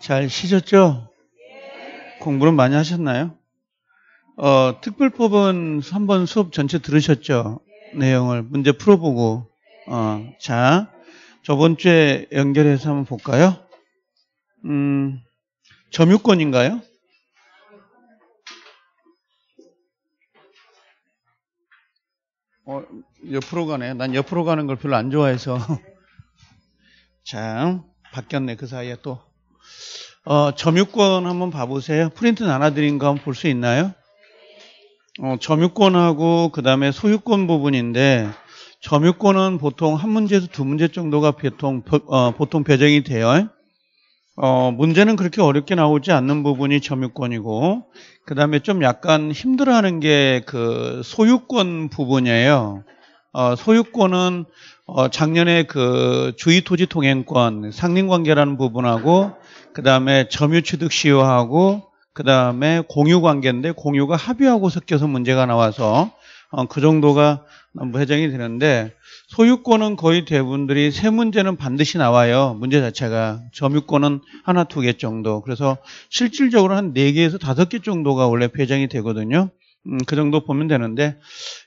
잘 쉬셨죠? 공부는 많이 하셨나요? 어, 특별법은 3번 수업 전체 들으셨죠? 내용을 문제 풀어보고 어, 자 저번 주에 연결해서 한번 볼까요? 음, 점유권인가요? 어, 옆으로 가네. 난 옆으로 가는 걸 별로 안 좋아해서. 자, 바뀌었네. 그 사이에 또. 어, 점유권 한번 봐보세요. 프린트 나눠드린 거 한번 볼 수 있나요? 어, 점유권하고 그 다음에 소유권 부분인데 점유권은 보통 한 문제에서 두 문제 정도가 보통, 어, 보통 배정이 돼요. 어, 문제는 그렇게 어렵게 나오지 않는 부분이 점유권이고, 그 다음에 좀 약간 힘들어하는 게 그 소유권 부분이에요. 어, 소유권은 어, 작년에 그 주의토지 통행권, 상린관계라는 부분하고 그 다음에 점유취득 시효하고 그 다음에 공유 관계인데 공유가 합의하고 섞여서 문제가 나와서 어, 그 정도가 회장이 뭐 되는데 소유권은 거의 대부분들이 세 문제는 반드시 나와요. 문제 자체가 점유권은 하나 두 개 정도. 그래서 실질적으로 한 네 개에서 다섯 개 정도가 원래 회장이 되거든요. 음, 그 정도 보면 되는데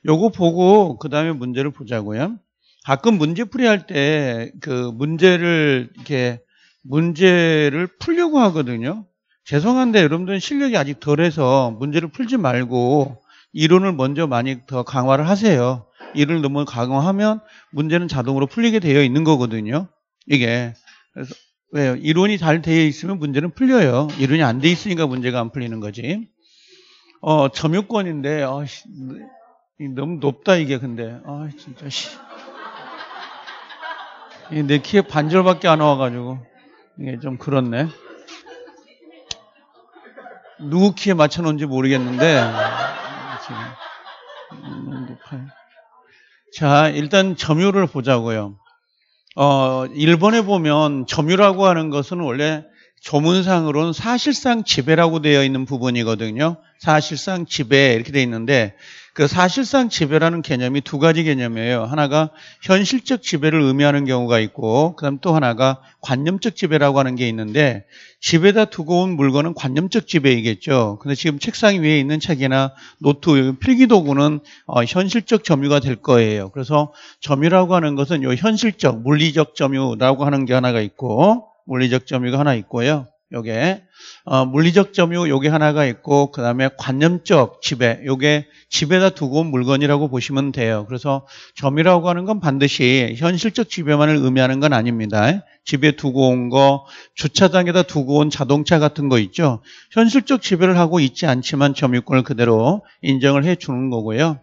요거 보고 그 다음에 문제를 보자고요. 가끔 문제풀이 할때 그 문제를 이렇게 문제를 풀려고 하거든요. 죄송한데 여러분들은 실력이 아직 덜해서 문제를 풀지 말고 이론을 먼저 많이 더 강화를 하세요. 이론을 너무 강화하면 문제는 자동으로 풀리게 되어 있는 거거든요. 이게 그래서 왜요? 이론이 잘 되어 있으면 문제는 풀려요. 이론이 안 돼 있으니까 문제가 안 풀리는 거지. 어, 점유권인데 어, 너무 높다 이게 근데 아 진짜 씨. 내 키에 반절밖에 안 와가지고. 이게 예, 좀 그렇네. 누구 키에 맞춰놓은지 모르겠는데. 자, 일단 점유를 보자고요. 어, 일본에 보면 점유라고 하는 것은 원래 조문상으로는 사실상 지배라고 되어 있는 부분이거든요. 사실상 지배 이렇게 되어 있는데 그 사실상 지배라는 개념이 두 가지 개념이에요. 하나가 현실적 지배를 의미하는 경우가 있고, 그 다음 또 하나가 관념적 지배라고 하는 게 있는데, 집에다 두고 온 물건은 관념적 지배이겠죠. 근데 지금 책상 위에 있는 책이나 노트, 필기도구는 어, 현실적 점유가 될 거예요. 그래서 점유라고 하는 것은 요 현실적, 물리적 점유라고 하는 게 하나가 있고, 물리적 점유가 하나 있고요. 요게 어, 물리적 점유 요게 하나가 있고 그다음에 관념적 지배 요게 집에다 두고 온 물건이라고 보시면 돼요. 그래서 점유라고 하는 건 반드시 현실적 지배만을 의미하는 건 아닙니다. 집에 두고 온 거, 주차장에다 두고 온 자동차 같은 거 있죠. 현실적 지배를 하고 있지 않지만 점유권을 그대로 인정을 해 주는 거고요.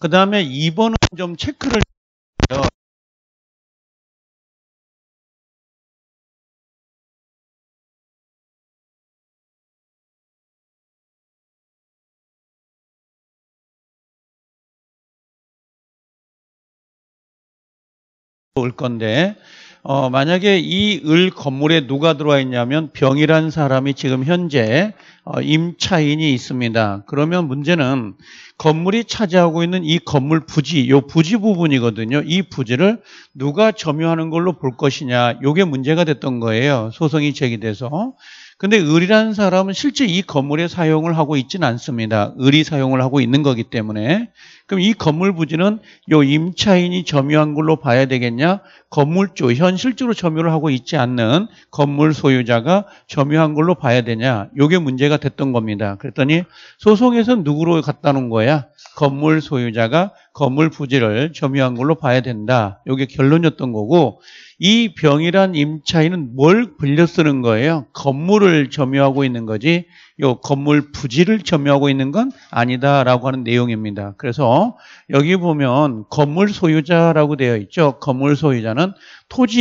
그다음에 2번은 좀 체크를 올 건데 어, 만약에 이 을 건물에 누가 들어와 있냐면 병이란 사람이 지금 현재 어, 임차인이 있습니다. 그러면 문제는 건물이 차지하고 있는 이 건물 부지, 요 부지 부분이거든요. 이 부지를 누가 점유하는 걸로 볼 것이냐, 요게 문제가 됐던 거예요. 소송이 제기돼서. 근데 을이라는 사람은 실제 이 건물에 사용을 하고 있지는 않습니다. 을이 사용을 하고 있는 거기 때문에 그럼 이 건물 부지는 요 임차인이 점유한 걸로 봐야 되겠냐? 건물주 현실적으로 점유를 하고 있지 않는 건물 소유자가 점유한 걸로 봐야 되냐? 요게 문제가 됐던 겁니다. 그랬더니 소송에서 누구로 갔다놓 거야? 건물 소유자가 건물 부지를 점유한 걸로 봐야 된다. 요게 결론이었던 거고 이 병이란 임차인은 뭘불려 쓰는 거예요? 건물을 점유하고 있는 거지 이 건물 부지를 점유하고 있는 건 아니다라고 하는 내용입니다. 그래서 여기 보면 건물 소유자라고 되어 있죠. 건물 소유자는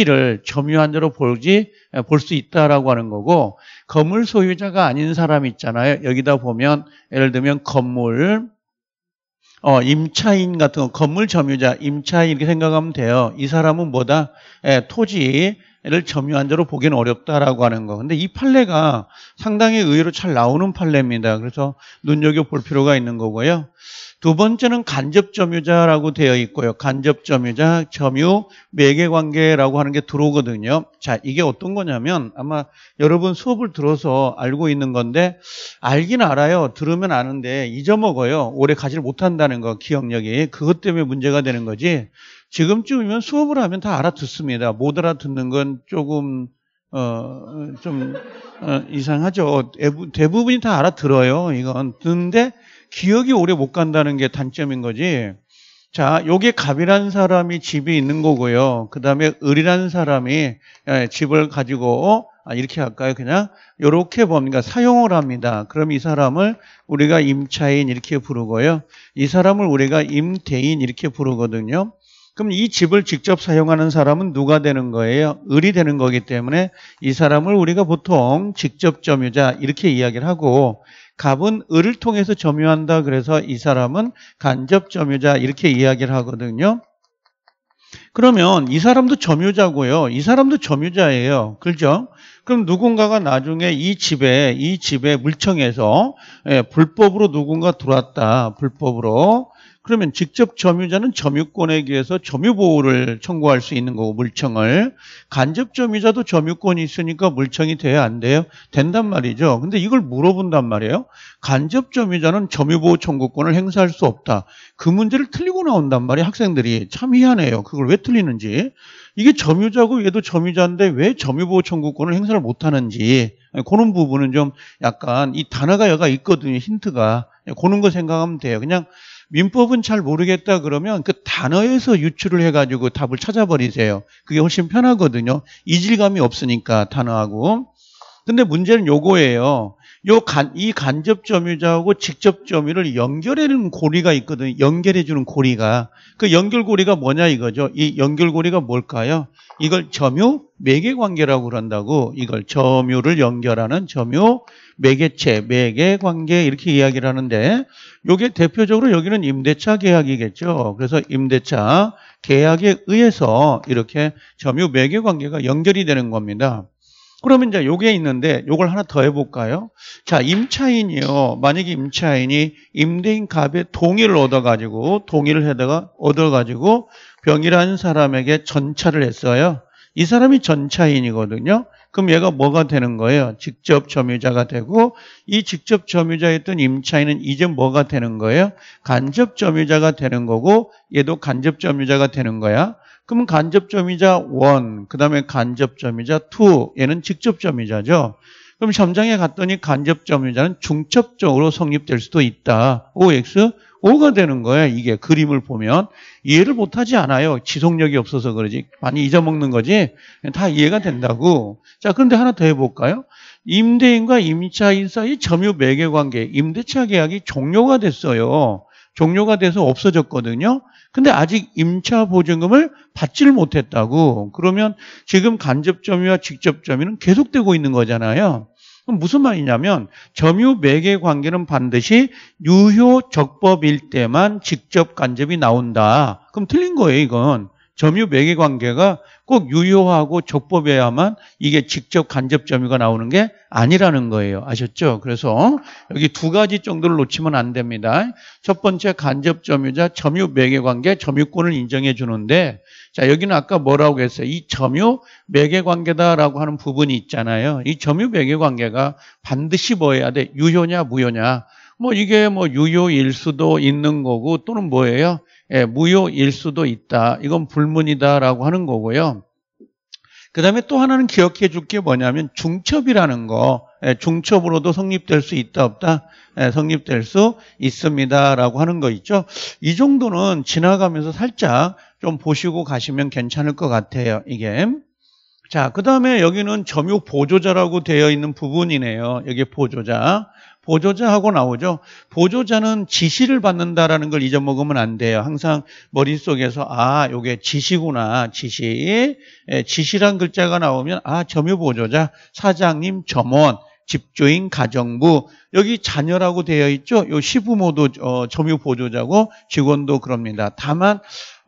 토지를 점유한 대로 볼지 볼 수 있다라고 하는 거고 건물 소유자가 아닌 사람 있잖아요. 여기다 보면 예를 들면 건물 어, 임차인 같은 거, 건물 점유자, 임차인 이렇게 생각하면 돼요. 이 사람은 뭐다? 예, 토지 를 점유한 자로 보기는 어렵다라고 하는 거. 근데 이 판례가 상당히 의외로 잘 나오는 판례입니다. 그래서 눈여겨 볼 필요가 있는 거고요. 두 번째는 간접 점유자라고 되어 있고요. 간접 점유자, 점유, 매개 관계라고 하는 게 들어오거든요. 자, 이게 어떤 거냐면 아마 여러분 수업을 들어서 알고 있는 건데 알긴 알아요. 들으면 아는데 잊어먹어요. 오래 가지를 못한다는 거, 기억력이. 그것 때문에 문제가 되는 거지. 지금쯤이면 수업을 하면 다 알아듣습니다. 못 알아듣는 건 조금 어좀 어, 이상하죠. 대부분이 다 알아들어요. 이건 근데 기억이 오래 못 간다는 게 단점인 거지. 자, 요게 갑이라는 사람이 집이 있는 거고요. 그 다음에 을이라는 사람이 예, 집을 가지고 어? 아, 이렇게 할까요? 그냥 요렇게 뭡니까? 그러니까 사용을 합니다. 그럼 이 사람을 우리가 임차인 이렇게 부르고요. 이 사람을 우리가 임대인 이렇게 부르거든요. 그럼 이 집을 직접 사용하는 사람은 누가 되는 거예요? 을이 되는 거기 때문에 이 사람을 우리가 보통 직접 점유자 이렇게 이야기를 하고 갑은 을을 통해서 점유한다 그래서 이 사람은 간접 점유자 이렇게 이야기를 하거든요. 그러면 이 사람도 점유자고요. 이 사람도 점유자예요. 그렇죠? 그럼 누군가가 나중에 이 집에 이 집에 물청에서 예, 불법으로 누군가 들어왔다. 불법으로 그러면 직접 점유자는 점유권에 의해서 점유보호를 청구할 수 있는 거고 물청을 간접 점유자도 점유권이 있으니까 물청이 돼야 안 돼요? 된단 말이죠. 근데 이걸 물어본단 말이에요. 간접 점유자는 점유보호 청구권을 행사할 수 없다. 그 문제를 틀리고 나온단 말이에요. 학생들이 참 희한해요. 그걸 왜 틀리는지. 이게 점유자고 얘도 점유자인데 왜 점유보호 청구권을 행사를 못하는지 그런 부분은 좀 약간 이 단어가 여가 있거든요. 힌트가. 그런 거 생각하면 돼요. 그냥 민법은 잘 모르겠다 그러면 그 단어에서 유출을 해가지고 답을 찾아버리세요. 그게 훨씬 편하거든요. 이질감이 없으니까 단어하고. 근데 문제는 요거예요. 요 간, 이 간접 점유자하고 직접 점유를 연결해주는 고리가 있거든요. 연결해주는 고리가. 그 연결고리가 뭐냐 이거죠. 이 연결고리가 뭘까요? 이걸 점유 매개관계라고 그런다고. 이걸 점유를 연결하는 점유 매개체, 매개관계 이렇게 이야기를 하는데 이게 대표적으로 여기는 임대차 계약이겠죠. 그래서 임대차 계약에 의해서 이렇게 점유 매개관계가 연결이 되는 겁니다. 그러면 이제 요게 있는데 요걸 하나 더 해볼까요? 자, 임차인이요. 만약에 임차인이 임대인 갑의 동의를 얻어가지고 동의를 해다가 얻어가지고 병이라는 사람에게 전차를 했어요. 이 사람이 전차인이거든요. 그럼 얘가 뭐가 되는 거예요? 직접 점유자가 되고 이 직접 점유자였던 임차인은 이제 뭐가 되는 거예요? 간접 점유자가 되는 거고 얘도 간접 점유자가 되는 거야. 그러면 간접 점유자 1, 그다음에 간접 점유자 2, 얘는 직접 점유자죠. 그럼 점장에 갔더니 간접 점유자는 중첩적으로 성립될 수도 있다. OX 5가 되는 거야 이게 그림을 보면 이해를 못하지 않아요 지속력이 없어서 그러지 많이 잊어먹는 거지 다 이해가 된다고 자 그런데 하나 더 해볼까요 임대인과 임차인 사이 점유 매개관계 임대차 계약이 종료가 됐어요 종료가 돼서 없어졌거든요 근데 아직 임차 보증금을 받지를 못했다고 그러면 지금 간접 점유와 직접 점유는 계속되고 있는 거잖아요 무슨 말이냐면 점유 매개 관계는 반드시 유효 적법일 때만 직접 간접이 나온다. 그럼 틀린 거예요, 이건. 점유 매개 관계가 꼭 유효하고 적법해야만 이게 직접 간접 점유가 나오는 게 아니라는 거예요. 아셨죠? 그래서 여기 두 가지 정도를 놓치면 안 됩니다. 첫 번째 간접 점유자 점유 매개 관계 점유권을 인정해 주는데 자, 여기는 아까 뭐라고 했어요? 이 점유 매개 관계다라고 하는 부분이 있잖아요. 이 점유 매개 관계가 반드시 뭐해야 돼? 유효냐 무효냐. 뭐 이게 뭐 유효일 수도 있는 거고 또는 뭐예요? 예, 무효일 수도 있다. 이건 불문이다라고 하는 거고요. 그 다음에 또 하나는 기억해 줄 게 뭐냐면 중첩이라는 거. 예, 중첩으로도 성립될 수 있다 없다 예, 성립될 수 있습니다라고 하는 거 있죠. 이 정도는 지나가면서 살짝 좀 보시고 가시면 괜찮을 것 같아요. 이게. 자, 그 다음에 여기는 점유 보조자라고 되어 있는 부분이네요. 여기 보조자. 보조자하고 나오죠. 보조자는 지시를 받는다라는 걸 잊어먹으면 안 돼요. 항상 머릿속에서 아, 요게 지시구나. 지시. 예, 지시란 글자가 나오면 아, 점유 보조자, 사장님, 점원, 집주인, 가정부. 여기 자녀라고 되어 있죠. 요 시부모도 어, 점유 보조자고 직원도 그럽니다. 다만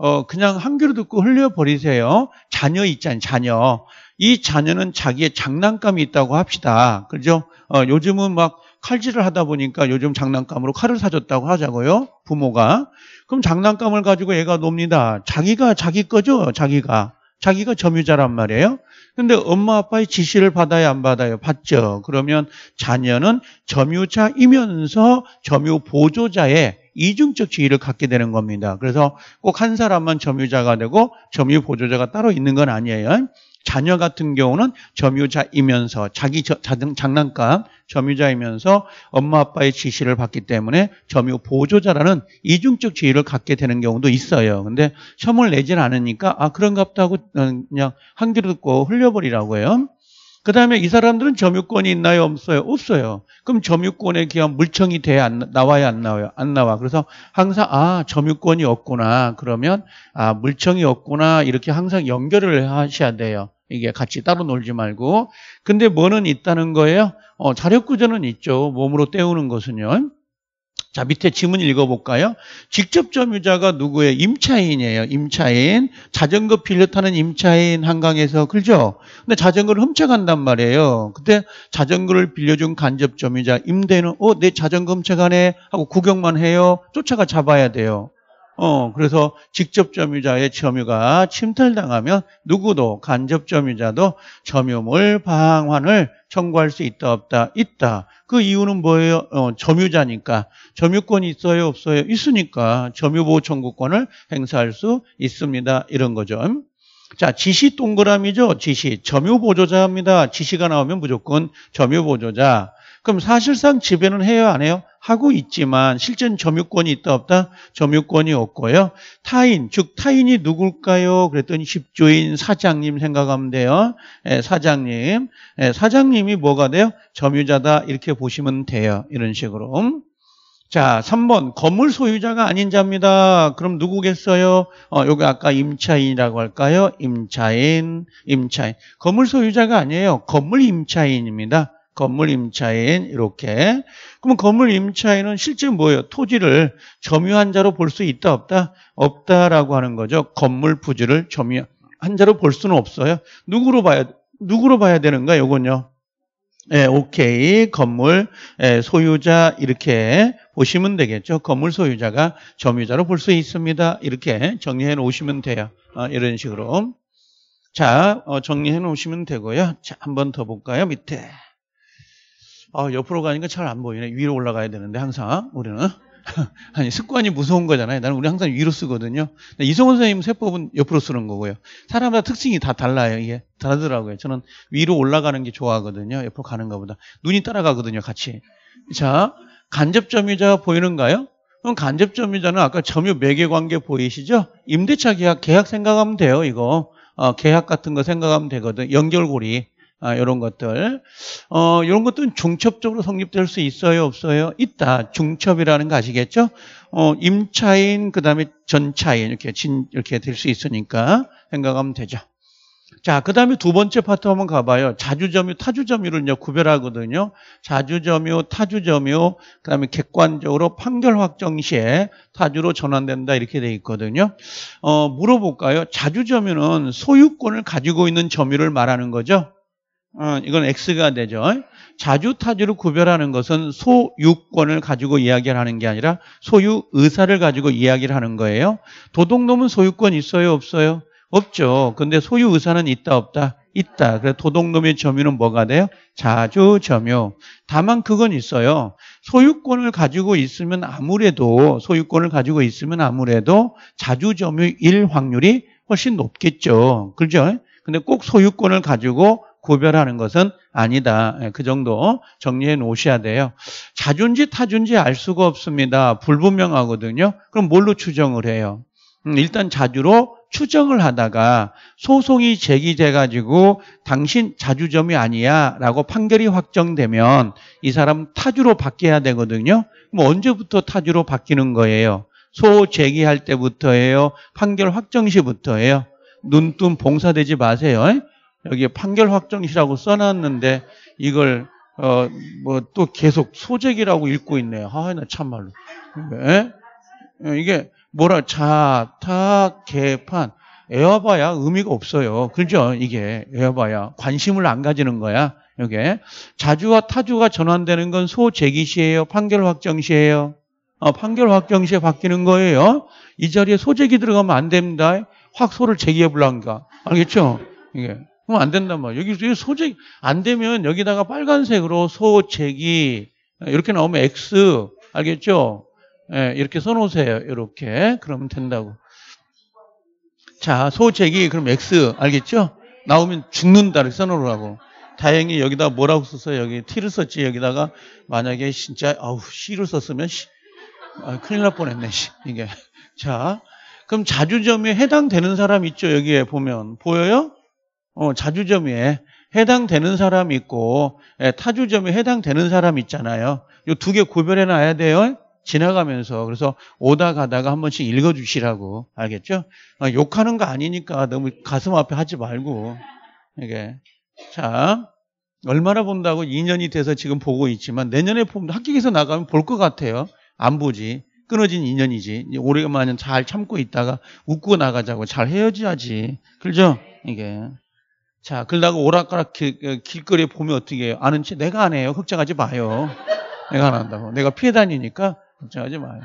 어, 그냥 한 귀로 듣고 흘려버리세요. 자녀 있잖아요, 자녀. 이 자녀는 자기의 장난감이 있다고 합시다. 그죠? 어, 요즘은 막 칼질을 하다 보니까 요즘 장난감으로 칼을 사줬다고 하자고요. 부모가. 그럼 장난감을 가지고 애가 놉니다. 자기가 자기 거죠, 자기가. 자기가 점유자란 말이에요. 근데 엄마 아빠의 지시를 받아야 안 받아요? 받죠. 그러면 자녀는 점유자이면서 점유 보조자의 이중적 지위를 갖게 되는 겁니다. 그래서 꼭 한 사람만 점유자가 되고 점유 보조자가 따로 있는 건 아니에요. 자녀 같은 경우는 점유자이면서 자기 저, 자등, 장난감 점유자이면서 엄마 아빠의 지시를 받기 때문에 점유 보조자라는 이중적 지위를 갖게 되는 경우도 있어요. 근데 첨을 내지는 않으니까 아 그런갑다 하고 어, 그냥 한귀로 듣고 흘려버리라고 해요. 그 다음에 이 사람들은 점유권이 있나요? 없어요? 없어요. 그럼 점유권에 기한 물청이 돼야 안, 나와야 안 나와요? 안 나와. 그래서 항상, 아, 점유권이 없구나. 그러면, 아, 물청이 없구나. 이렇게 항상 연결을 하셔야 돼요. 이게 같이 따로 놀지 말고. 근데 뭐는 있다는 거예요? 어, 자력구조는 있죠. 몸으로 때우는 것은요. 자, 밑에 지문 읽어볼까요? 직접 점유자가 누구예요? 임차인이에요. 임차인. 자전거 빌려 타는 임차인 한강에서, 그죠? 근데 자전거를 훔쳐간단 말이에요. 근데 자전거를 빌려준 간접 점유자, 임대는 어, 내 자전거 훔쳐가네? 하고 구경만 해요. 쫓아가 잡아야 돼요. 어, 그래서 직접 점유자의 점유가 침탈당하면 누구도 간접 점유자도 점유물 방환을 청구할 수 있다 없다 있다. 그 이유는 뭐예요? 어, 점유자니까. 점유권이 있어요? 없어요? 있으니까 점유보호청구권을 행사할 수 있습니다. 이런 거죠. 자, 지시 동그라미죠. 지시. 점유보조자입니다. 지시가 나오면 무조건 점유보조자. 그럼 사실상 지배는 해요 안 해요? 하고 있지만 실제는 점유권이 있다 없다? 점유권이 없고요. 타인, 즉 타인이 누굴까요? 그랬더니 1 0조인 사장님 생각하면 돼요. 예, 사장님. 예, 사장님이 뭐가 돼요? 점유자다 이렇게 보시면 돼요. 이런 식으로. 자, 3번 건물 소유자가 아닌 자입니다. 그럼 누구겠어요? 어, 여기 아까 임차인이라고 할까요? 임차인, 임차인. 건물 소유자가 아니에요. 건물 임차인입니다. 건물 임차인 이렇게 그러면 건물 임차인은 실제 뭐예요? 토지를 점유한 자로 볼 수 있다 없다? 없다라고 하는 거죠. 건물 부지를 점유한 자로 볼 수는 없어요. 누구로 봐야 누구로 봐야 되는가? 요건요. 예, 오케이. 건물 예, 소유자 이렇게 보시면 되겠죠. 건물 소유자가 점유자로 볼 수 있습니다. 이렇게 정리해 놓으시면 돼요. 어, 이런 식으로. 자, 어, 정리해 놓으시면 되고요. 자, 한 번 더 볼까요? 밑에. 아, 옆으로 가니까 잘 안 보이네. 위로 올라가야 되는데 항상 우리는 아니 습관이 무서운 거잖아요. 나는 우리 항상 위로 쓰거든요. 이성훈 선생님 세법은 옆으로 쓰는 거고요. 사람마다 특징이 다 달라요. 이게 다르더라고요. 저는 위로 올라가는 게 좋아하거든요. 옆으로 가는 것보다 눈이 따라가거든요. 같이. 자, 간접점유자 보이는가요? 그럼 간접점유자는 아까 점유 매개 관계 보이시죠? 임대차 계약 계약 생각하면 돼요. 이거 어, 계약 같은 거 생각하면 되거든. 연결고리. 아, 이런 것들. 어, 이런 것들은 중첩적으로 성립될 수 있어요, 없어요? 있다. 중첩이라는 거 아시겠죠? 어, 임차인, 그 다음에 전차인, 이렇게, 진, 이렇게 될 수 있으니까 생각하면 되죠. 자, 그 다음에 두 번째 파트 한번 가봐요. 자주점유, 타주점유를 이제 구별하거든요. 자주점유, 타주점유, 그 다음에 객관적으로 판결 확정 시에 타주로 전환된다 이렇게 돼 있거든요. 어, 물어볼까요? 자주점유는 소유권을 가지고 있는 점유를 말하는 거죠. 어, 이건 X가 되죠. 자주 타주를 구별하는 것은 소유권을 가지고 이야기를 하는 게 아니라 소유 의사를 가지고 이야기를 하는 거예요. 도둑놈은 소유권 있어요, 없어요? 없죠. 근데 소유 의사는 있다, 없다? 있다. 그래서 도둑놈의 점유는 뭐가 돼요? 자주 점유. 다만 그건 있어요. 소유권을 가지고 있으면 아무래도 소유권을 가지고 있으면 아무래도 자주 점유일 확률이 훨씬 높겠죠. 그죠? 렇 근데 꼭 소유권을 가지고 구별하는 것은 아니다. 예, 그 정도 정리해 놓으셔야 돼요. 자존지 타준지 알 수가 없습니다. 불분명하거든요. 그럼 뭘로 추정을 해요? 음, 일단 자주로 추정을 하다가 소송이 제기돼가지고 당신 자주점이 아니야 라고 판결이 확정되면 이 사람 타주로 바뀌어야 되거든요. 그럼 언제부터 타주로 바뀌는 거예요? 소 제기할 때부터예요? 판결 확정 시부터예요? 눈뜬 봉사되지 마세요. 예? 여기에 판결 확정시라고 써놨는데 이걸 어 뭐 또 계속 소재기라고 읽고 있네요. 하나 하 참말로. 에? 예? 예, 이게 뭐라 자타 개판 에어봐야 의미가 없어요. 그죠? 이게 에어봐야 관심을 안 가지는 거야. 이게 자주와 타주가 전환되는 건 소재기시예요. 판결 확정시예요. 어, 판결 확정시에 바뀌는 거예요. 이 자리에 소재기 들어가면 안 됩니다. 확소를 제기해 보란가. 알겠죠? 이게 그럼 안 된단 말이에 여기 소재 안 되면 여기다가 빨간색으로 소재기 이렇게 나오면 X 알겠죠? 네, 이렇게 써놓으세요. 이렇게 그러면 된다고. 자 소재기 그럼 X 알겠죠? 나오면 죽는다 를 써놓으라고. 다행히 여기다 뭐라고 썼어요? 여기 T를 썼지 여기다가 만약에 진짜 아우 C를 썼으면 씨, 아, 큰일 날 뻔했네 씨. 이게 자 그럼 자주점에 해당되는 사람 있죠 여기에 보면 보여요? 어, 자주점에 해당되는 사람이 있고 예, 타주점에 해당되는 사람 있잖아요. 이 두 개 구별해 놔야 돼요. 지나가면서 그래서 오다 가다가 한 번씩 읽어주시라고 알겠죠? 아, 욕하는 거 아니니까 너무 가슴 앞에 하지 말고 이게 자 얼마나 본다고 2년이 돼서 지금 보고 있지만 내년에 보면 합격해서 나가면 볼 것 같아요. 안 보지. 끊어진 2년이지오래만에잘 참고 있다가 웃고 나가자고 잘 헤어져야지. 그죠? 렇 이게. 자, 그러다가 오락가락 어, 길, 거리에 보면 어떻게 해요? 아는 체, 내가 안 해요. 걱정하지 마요. 내가 안 한다고. 내가 피해 다니니까 걱정하지 마요.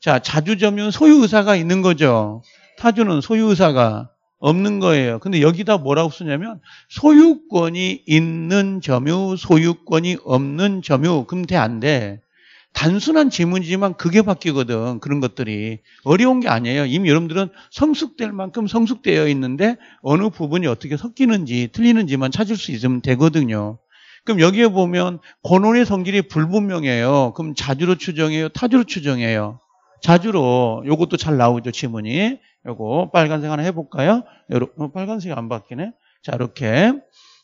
자, 자주점유는 소유의사가 있는 거죠. 타주는 소유의사가 없는 거예요. 근데 여기다 뭐라고 쓰냐면 소유권이 있는 점유, 소유권이 없는 점유. 그럼 돼, 안 돼? 단순한 질문이지만 그게 바뀌거든. 그런 것들이. 어려운 게 아니에요. 이미 여러분들은 성숙될 만큼 성숙되어 있는데 어느 부분이 어떻게 섞이는지 틀리는지만 찾을 수 있으면 되거든요. 그럼 여기에 보면 고논의 성질이 불분명해요. 그럼 자주로 추정해요? 타주로 추정해요? 자주로 요것도 잘 나오죠. 지문이. 요거 빨간색 하나 해볼까요? 요러, 어, 빨간색이 안 바뀌네. 자 이렇게.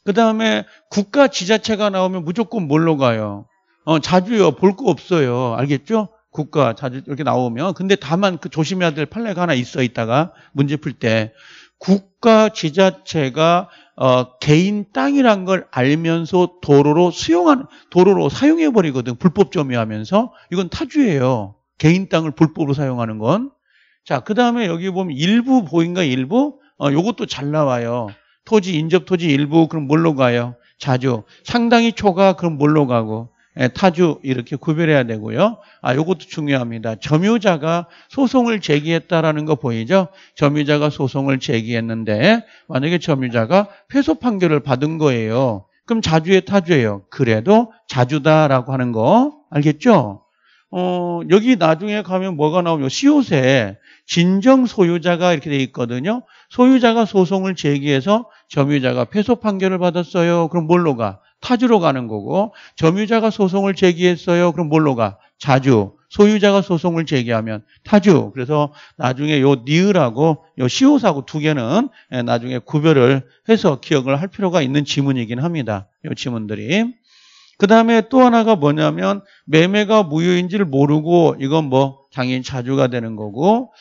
그 다음에 국가 지자체가 나오면 무조건 뭘로 가요? 어, 자주요. 볼 거 없어요. 알겠죠? 국가 자주 이렇게 나오면. 근데 다만 그 조심해야 될 판례가 하나 있어 있다가 문제 풀 때. 국가 지자체가 어, 개인 땅이란 걸 알면서 도로로 수용한 도로로 사용해 버리거든. 불법 점유하면서 이건 타주예요. 개인 땅을 불법으로 사용하는 건. 자, 그다음에 여기 보면 일부 보인가 일부 어, 요것도 잘 나와요. 토지 인접 토지 일부 그럼 뭘로 가요? 자주. 상당히 초과 그럼 뭘로 가고 예, 타주 이렇게 구별해야 되고요. 아, 요것도 중요합니다. 점유자가 소송을 제기했다라는 거 보이죠? 점유자가 소송을 제기했는데 만약에 점유자가 패소 판결을 받은 거예요. 그럼 자주의 타주예요. 그래도 자주다라고 하는 거 알겠죠? 어, 여기 나중에 가면 뭐가 나오냐? 시옷에 진정 소유자가 이렇게 돼 있거든요. 소유자가 소송을 제기해서 점유자가 패소 판결을 받았어요. 그럼 뭘로 가? 타주로 가는 거고 점유자가 소송을 제기했어요. 그럼 뭘로 가? 자주. 소유자가 소송을 제기하면 타주. 그래서 나중에 요 니을하고 요 시옷하고 두 개는 예, 나중에 구별을 해서 기억을 할 필요가 있는 지문이긴 합니다. 요 지문들이. 그 다음에 또 하나가 뭐냐면 매매가 무효인지를 모르고 이건 뭐 당연히 자주가 되는 거고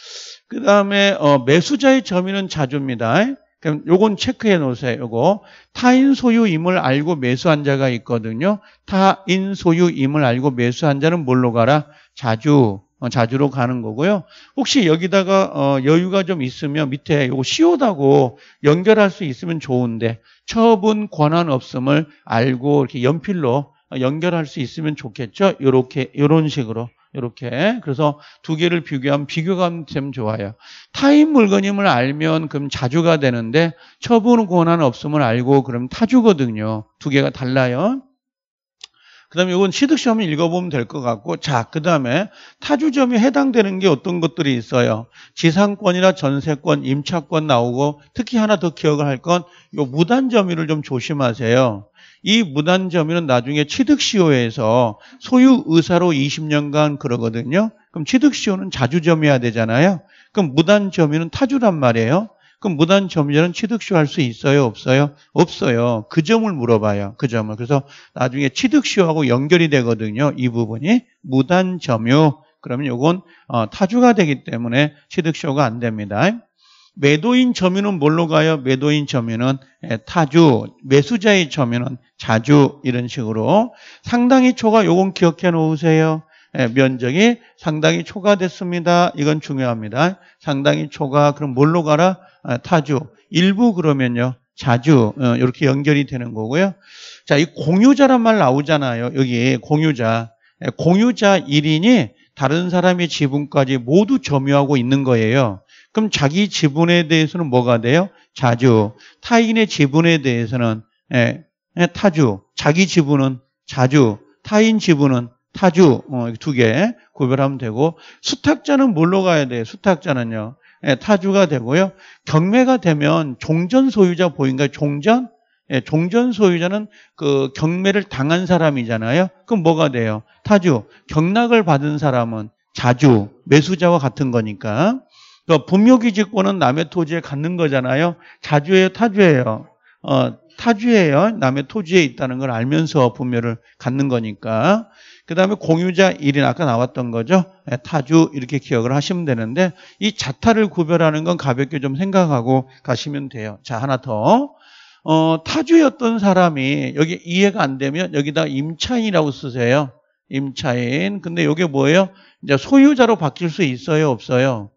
그 다음에 어, 매수자의 점유는 자주입니다. 그럼 요건 체크해 놓으세요. 요거 타인 소유임을 알고 매수한 자가 있거든요. 타인 소유임을 알고 매수한 자는 뭘로 가라? 자주 어, 자주로 가는 거고요. 혹시 여기다가 어, 여유가 좀 있으면 밑에 요거 시오다고 연결할 수 있으면 좋은데 처분 권한 없음을 알고 이렇게 연필로 어, 연결할 수 있으면 좋겠죠. 요렇게 요런 식으로 이렇게 그래서 두 개를 비교하면 비교감 참 좋아요. 타인 물건임을 알면 그럼 자주가 되는데 처분 권한 없음을 알고 그럼 타주거든요. 두 개가 달라요. 그다음에 이건 취득시 험을 읽어보면 될 것 같고 자 그다음에 타주점이 해당되는 게 어떤 것들이 있어요. 지상권이나 전세권, 임차권 나오고 특히 하나 더 기억을 할건 이 무단점유를 좀 조심하세요. 이 무단점유는 나중에 취득시효에서 소유의사로 20년간 그러거든요. 그럼 취득시효는 자주 점유해야 되잖아요. 그럼 무단점유는 타주란 말이에요. 그럼 무단점유자는 취득시효 할수 있어요? 없어요? 없어요. 그 점을 물어봐요. 그 점을. 그래서 나중에 취득시효하고 연결이 되거든요. 이 부분이 무단점유. 그러면 이건 어, 타주가 되기 때문에 취득시효가 안 됩니다. 매도인 점유는 뭘로 가요? 매도인 점유는 예, 타주, 매수자의 점유는 자주 이런 식으로 상당히 초과 요건 기억해 놓으세요. 예, 면적이 상당히 초과됐습니다. 이건 중요합니다. 상당히 초과 그럼 뭘로 가라? 아, 타주. 일부 그러면요. 자주 이렇게 어, 연결이 되는 거고요. 자, 이 공유자란 말 나오잖아요. 여기 공유자. 예, 공유자 1인이 다른 사람의 지분까지 모두 점유하고 있는 거예요. 그럼 자기 지분에 대해서는 뭐가 돼요? 자주. 타인의 지분에 대해서는 예, 예 타주. 자기 지분은 자주. 타인 지분은 타주 어, 두개 구별하면 되고 수탁자는 뭘로 가야 돼요? 수탁자는요. 예, 타주가 되고요. 경매가 되면 종전 소유자 보인가 종전? 예, 종전 소유자는 그 경매를 당한 사람이잖아요. 그럼 뭐가 돼요? 타주. 경락을 받은 사람은 자주 매수자와 같은 거니까. 그 분묘기지권은 남의 토지에 갖는 거잖아요. 자주예요, 타주예요. 어, 타주예요. 남의 토지에 있다는 걸 알면서 분묘를 갖는 거니까. 그 다음에 공유자 1인 아까 나왔던 거죠. 예, 타주 이렇게 기억을 하시면 되는데 이 자타를 구별하는 건 가볍게 좀 생각하고 가시면 돼요. 자 하나 더. 어, 타주였던 사람이 여기 이해가 안 되면 여기다 임차인이라고 쓰세요. 임차인. 근데 이게 뭐예요? 이제 소유자로 바뀔 수 있어요? 없어요?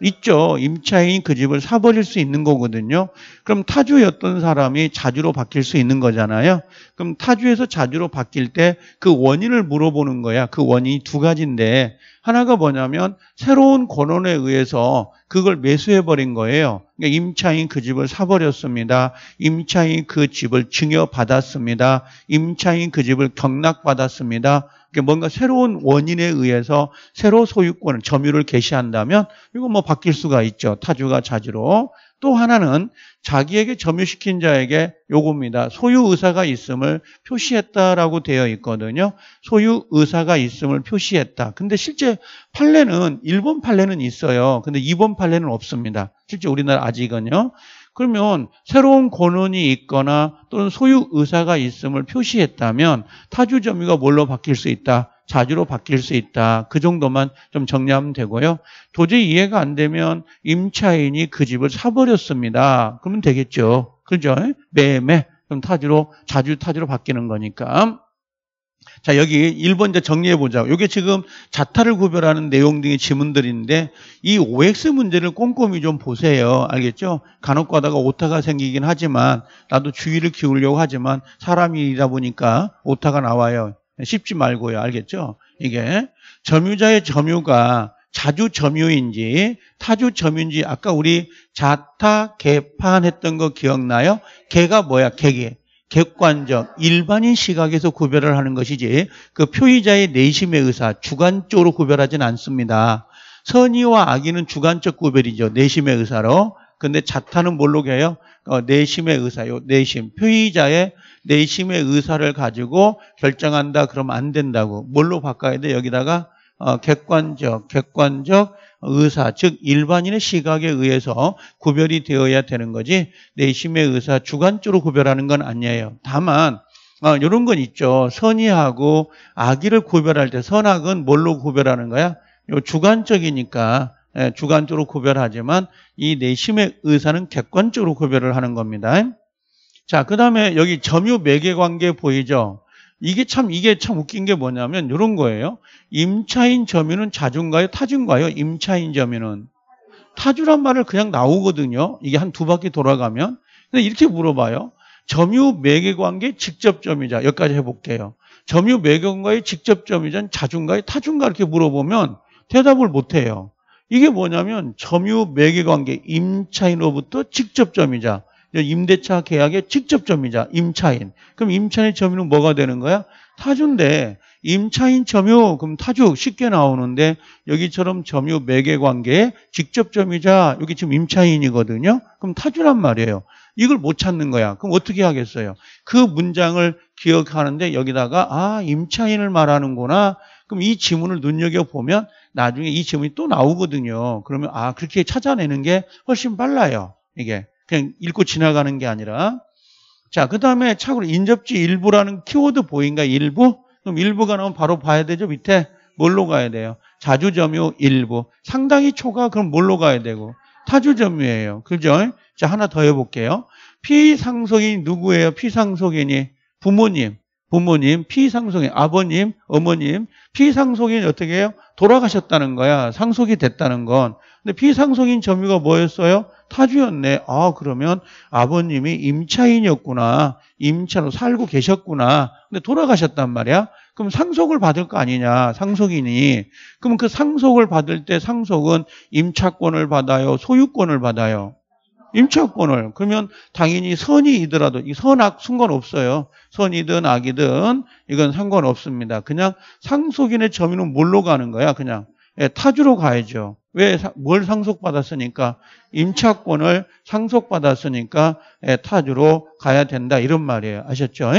있죠. 임차인이 그 집을 사버릴 수 있는 거거든요. 그럼 타주였던 사람이 자주로 바뀔 수 있는 거잖아요. 그럼 타주에서 자주로 바뀔 때 그 원인을 물어보는 거야. 그 원인이 두 가지인데 하나가 뭐냐면 새로운 권원에 의해서 그걸 매수해버린 거예요. 그러니까 임차인 그 집을 사버렸습니다. 임차인 그 집을 증여받았습니다. 임차인 그 집을 경락받았습니다. 그러니까 뭔가 새로운 원인에 의해서 새로 소유권을 점유를 개시한다면 이건 뭐 바뀔 수가 있죠. 타주가 자주로. 또 하나는 자기에게 점유시킨 자에게 요겁니다. 소유 의사가 있음을 표시했다라고 되어 있거든요. 소유 의사가 있음을 표시했다. 근데 실제 판례는 일본 판례는 있어요. 근데 이번 판례는 없습니다. 실제 우리나라 아직은요. 그러면 새로운 권한이 있거나 또는 소유 의사가 있음을 표시했다면 타주 점유가 뭘로 바뀔 수 있다? 자주로 바뀔 수 있다. 그 정도만 좀 정리하면 되고요. 도저히 이해가 안 되면 임차인이 그 집을 사버렸습니다. 그러면 되겠죠. 그죠? 매매. 그럼 타주로, 자주 타주로 바뀌는 거니까. 자, 여기 1번 정리해보자. 이게 지금 자타를 구별하는 내용 등의 지문들인데 이 OX 문제를 꼼꼼히 좀 보세요. 알겠죠? 간혹 가다가 오타가 생기긴 하지만 나도 주의를 기울려고 하지만 사람이다 보니까 오타가 나와요. 쉽지 말고요. 알겠죠? 이게 점유자의 점유가 자주 점유인지 타주 점유인지 아까 우리 자타 개판했던 거 기억나요? 개가 뭐야? 개개. 객관적 일반인 시각에서 구별을 하는 것이지 그 표의자의 내심의 의사 주관적으로 구별하진 않습니다. 선의와 악의는 주관적 구별이죠. 내심의 의사로. 근데 자타는 뭘로 해요? 어, 내심의 의사요. 내심. 표의자의 내심의 의사를 가지고 결정한다 그러면 안 된다고. 뭘로 바꿔야 돼? 여기다가 어, 객관적, 객관적 의사, 즉 일반인의 시각에 의해서 구별이 되어야 되는 거지 내심의 의사 주관적으로 구별하는 건 아니에요. 다만 어, 이런 건 있죠. 선의하고 악의를 구별할 때 선악은 뭘로 구별하는 거야? 요 주관적이니까 예, 주관적으로 구별하지만 이 내심의 의사는 객관적으로 구별을 하는 겁니다. 자, 그 다음에 여기 점유 매개 관계 보이죠? 이게 참 이게 참 웃긴 게 뭐냐면 이런 거예요. 임차인 점유는 자주인가요? 타주인가요? 임차인 점유는 타주란 말을 그냥 나오거든요. 이게 한 두 바퀴 돌아가면. 근데 이렇게 물어봐요. 점유 매개 관계 직접 점유자 여기까지 해볼게요. 점유 매개 관계의 직접 점유자는 자주인가요? 타주인가 이렇게 물어보면 대답을 못 해요. 이게 뭐냐면 점유 매개 관계 임차인으로부터 직접 점유자 임대차 계약의 직접점이자 임차인. 그럼 임차인 점유는 뭐가 되는 거야? 타주인데 임차인 점유 그럼 타주 쉽게 나오는데 여기처럼 점유 매개 관계의 직접점이자 여기 지금 임차인이거든요. 그럼 타주란 말이에요. 이걸 못 찾는 거야. 그럼 어떻게 하겠어요? 그 문장을 기억하는데 여기다가 아 임차인을 말하는구나. 그럼 이 지문을 눈여겨보면 나중에 이 지문이 또 나오거든요. 그러면 아 그렇게 찾아내는 게 훨씬 빨라요. 이게. 그냥 읽고 지나가는 게 아니라 자, 그 다음에 차고로 인접지 일부라는 키워드 보인가? 일부? 그럼 일부가 나오면 바로 봐야 되죠? 밑에 뭘로 가야 돼요? 자주점유 일부. 상당히 초과 그럼 뭘로 가야 되고? 타주점유예요. 그죠? 자, 하나 더 해볼게요. 피상속인 누구예요? 피상속인이 부모님, 부모님, 피상속인 아버님, 어머님, 피상속인 어떻게 해요? 돌아가셨다는 거야. 상속이 됐다는 건. 근데 피상속인 점유가 뭐였어요? 타주였네. 아, 그러면 아버님이 임차인이었구나. 임차로 살고 계셨구나. 근데 돌아가셨단 말이야. 그럼 상속을 받을 거 아니냐, 상속인이. 그럼 그 상속을 받을 때 상속은 임차권을 받아요, 소유권을 받아요? 임차권을. 그러면 당연히 선이이더라도, 이 선악 상관없어요. 선이든 악이든 이건 상관없습니다. 그냥 상속인의 점유는 뭘로 가는 거야, 그냥. 예, 타주로 가야죠. 왜, 뭘 상속받았으니까? 임차권을 상속받았으니까 예, 타주로 가야 된다. 이런 말이에요. 아셨죠?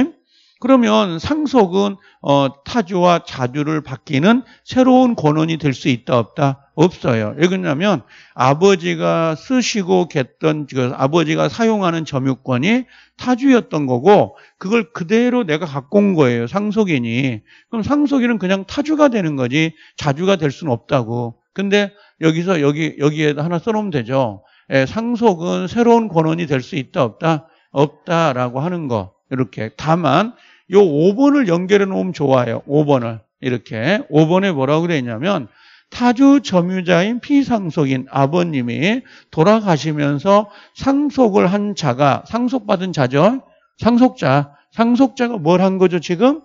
그러면 상속은 어, 타주와 자주를 바뀌는 새로운 권원이 될 수 있다 없다 없어요. 왜 그러냐면 아버지가 쓰시고 갰던 그 아버지가 사용하는 점유권이 타주였던 거고 그걸 그대로 내가 갖고 온 거예요. 상속인이 그럼 상속인은 그냥 타주가 되는 거지 자주가 될 수는 없다고. 근데 여기서 여기 여기에 하나 써놓으면 되죠. 예, 상속은 새로운 권원이 될 수 있다 없다 없다라고 하는 거 이렇게 다만 요 5번을 연결해 놓으면 좋아요. 5번을 이렇게 5번에 뭐라고 되어 있냐면 타주 점유자인 피상속인 아버님이 돌아가시면서 상속을 한 자가 상속받은 자죠. 상속자 상속자가 뭘 한 거죠 지금?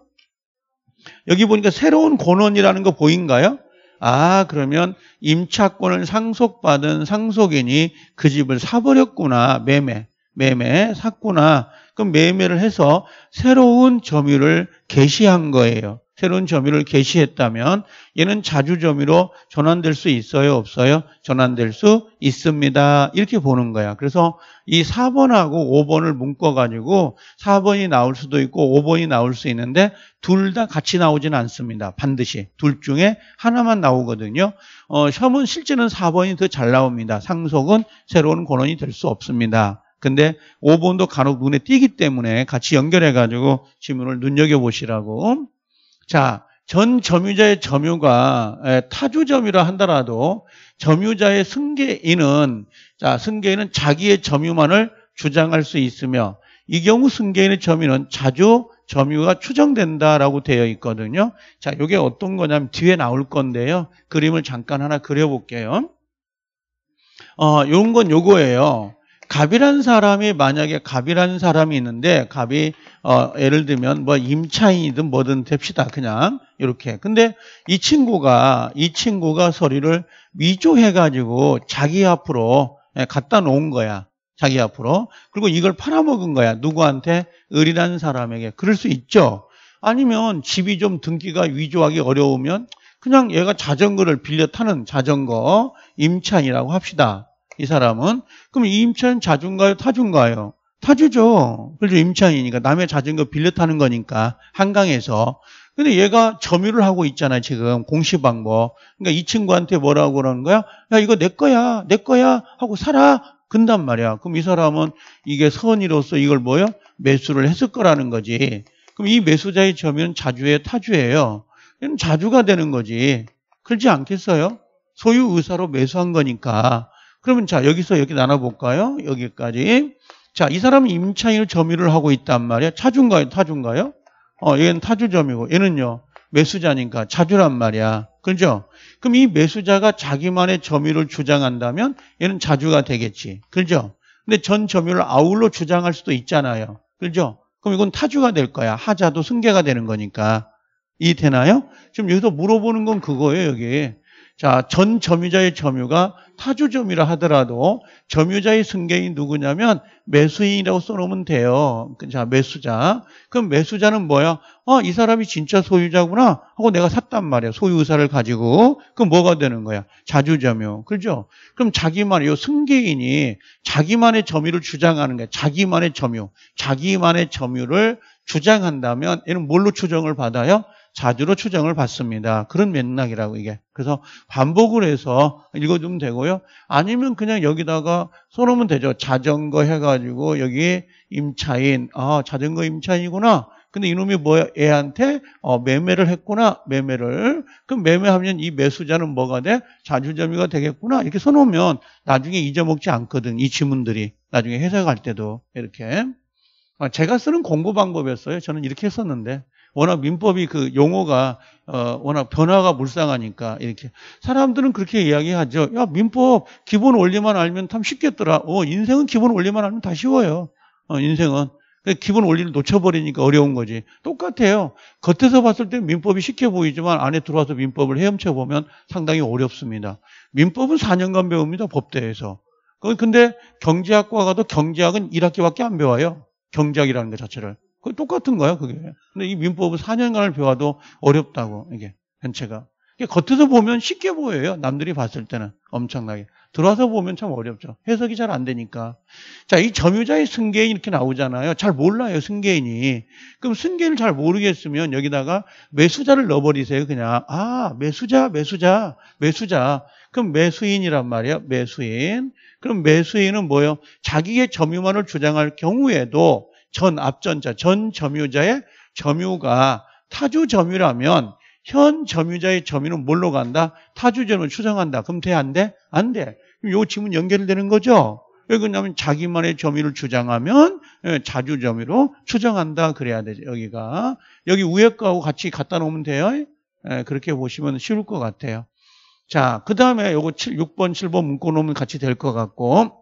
여기 보니까 새로운 권원이라는 거 보인가요? 아, 그러면 임차권을 상속받은 상속인이 그 집을 사버렸구나. 매매. 매매 샀구나. 그 매매를 해서 새로운 점유를 개시한 거예요. 새로운 점유를 개시했다면 얘는 자주 점유로 전환될 수 있어요? 없어요? 전환될 수 있습니다. 이렇게 보는 거야. 그래서 이 4번하고 5번을 묶어가지고 4번이 나올 수도 있고 5번이 나올 수 있는데 둘 다 같이 나오진 않습니다. 반드시. 둘 중에 하나만 나오거든요. 어, 셔문 실제는 4번이 더 잘 나옵니다. 상속은 새로운 권원이 될 수 없습니다. 근데 5번도 간혹 눈에 띄기 때문에 같이 연결해가지고 질문을 눈여겨보시라고. 자, 전 점유자의 점유가 타주 점유라 한다라도 점유자의 승계인은 자 승계인은 자기의 점유만을 주장할 수 있으며 이 경우 승계인의 점유는 자주 점유가 추정된다라고 되어 있거든요. 자, 이게 어떤 거냐면 뒤에 나올 건데요. 그림을 잠깐 하나 그려볼게요. 어, 이런 건 요거예요. 갑이란 사람이 만약에 갑이란 사람이 있는데 갑이 어, 예를 들면 뭐 임차인이든 뭐든 됩시다 그냥 이렇게 근데 이 친구가 이 친구가 서류를 위조해 가지고 자기 앞으로 예, 갖다 놓은 거야 자기 앞으로 그리고 이걸 팔아먹은 거야 누구한테 을이라는 사람에게 그럴 수 있죠 아니면 집이 좀 등기가 위조하기 어려우면 그냥 얘가 자전거를 빌려 타는 자전거 임차인이라고 합시다 이 사람은. 그럼 임차인 자주인가요? 타주인가요? 타주죠. 그죠? 임차인이니까. 남의 자전거 빌려 타는 거니까. 한강에서. 근데 얘가 점유를 하고 있잖아 지금 공시방법. 그러니까 이 친구한테 뭐라고 그러는 거야? 야, 이거 내 거야. 내 거야. 하고 살아. 근단 말이야. 그럼 이 사람은 이게 선의로서 이걸 뭐요? 매수를 했을 거라는 거지. 그럼 이 매수자의 점유는 자주의 타주예요. 자주가 되는 거지. 그렇지 않겠어요? 소유 의사로 매수한 거니까. 그러면 자 여기서 여기 나눠볼까요? 여기까지. 자 이 사람은 임차인을 점유를 하고 있단 말이야. 차주인가요? 타주인가요? 어 얘는 타주점이고 얘는요 매수자니까 차주란 말이야. 그죠? 그럼 이 매수자가 자기만의 점유를 주장한다면 얘는 자주가 되겠지. 그죠? 근데 전 점유를 아울러 주장할 수도 있잖아요. 그죠? 그럼 이건 타주가 될 거야. 하자도 승계가 되는 거니까. 이해되나요? 지금 여기서 물어보는 건 그거예요, 여기. 자, 전 점유자의 점유가 타주 점유라 하더라도 점유자의 승객이 누구냐면 매수인이라고 써놓으면 돼요. 그, 자, 매수자. 그럼 매수자는 뭐야? 아, 이 사람이 진짜 소유자구나 하고 내가 샀단 말이야. 소유 의사를 가지고. 그럼 뭐가 되는 거야? 자주 점유. 그죠? 그럼 자기만의 요 승계인이 자기만의 점유를 주장하는 거야. 자기만의 점유. 자기만의 점유를 주장한다면 얘는 뭘로 추정을 받아요? 자주로 추정을 받습니다. 그런 맥락이라고 이게. 그래서 반복을 해서 읽어주면 되고요. 아니면 그냥 여기다가 써놓으면 되죠. 자전거 해가지고 여기 임차인, 아 자전거 임차인이구나. 근데 이놈이 뭐야? 애한테 어, 매매를 했구나. 매매를. 그럼 매매하면 이 매수자는 뭐가 돼? 자주점유가 되겠구나. 이렇게 써놓으면 나중에 잊어먹지 않거든. 이 지문들이. 나중에 해석할 때도 이렇게. 아, 제가 쓰는 공부 방법이었어요. 저는 이렇게 했었는데 워낙 민법이 그 용어가 어, 워낙 변화가 물상하니까 이렇게 사람들은 그렇게 이야기하죠. 야 민법 기본 원리만 알면 참 쉽겠더라. 어 인생은 기본 원리만 알면 다 쉬워요. 어, 인생은 그 기본 원리를 놓쳐버리니까 어려운 거지. 똑같아요. 겉에서 봤을 때 민법이 쉽게 보이지만 안에 들어와서 민법을 헤엄쳐 보면 상당히 어렵습니다. 민법은 4년간 배웁니다. 법대에서. 그, 근데 경제학과 가도 경제학은 1학기밖에 안 배워요. 경제학이라는 것 자체를. 그 똑같은 거야, 그게. 근데 이 민법은 4년간을 배워도 어렵다고, 이게, 현체가. 이게 겉에서 보면 쉽게 보여요. 남들이 봤을 때는. 엄청나게. 들어와서 보면 참 어렵죠. 해석이 잘 안 되니까. 자, 이 점유자의 승계인 이렇게 나오잖아요. 잘 몰라요, 승계인이. 그럼 승계를 잘 모르겠으면 여기다가 매수자를 넣어버리세요, 그냥. 아, 매수자, 매수자, 매수자. 그럼 매수인이란 말이야, 매수인. 그럼 매수인은 뭐예요? 자기의 점유만을 주장할 경우에도 전 앞전자, 전 점유자의 점유가 타주 점유라면 현 점유자의 점유는 뭘로 간다? 타주 점유를 추정한다. 그럼 돼? 안 돼? 안 돼. 그럼 요 지문 연결되는 거죠? 왜 그러냐면 자기만의 점유를 주장하면 예, 자주 점유로 추정한다. 그래야 되죠. 여기가. 여기 위에 거하고 같이 갖다 놓으면 돼요. 예, 그렇게 보시면 쉬울 것 같아요. 자, 그 다음에 요거 7, 6번, 7번 문구 놓으면 같이 될 것 같고.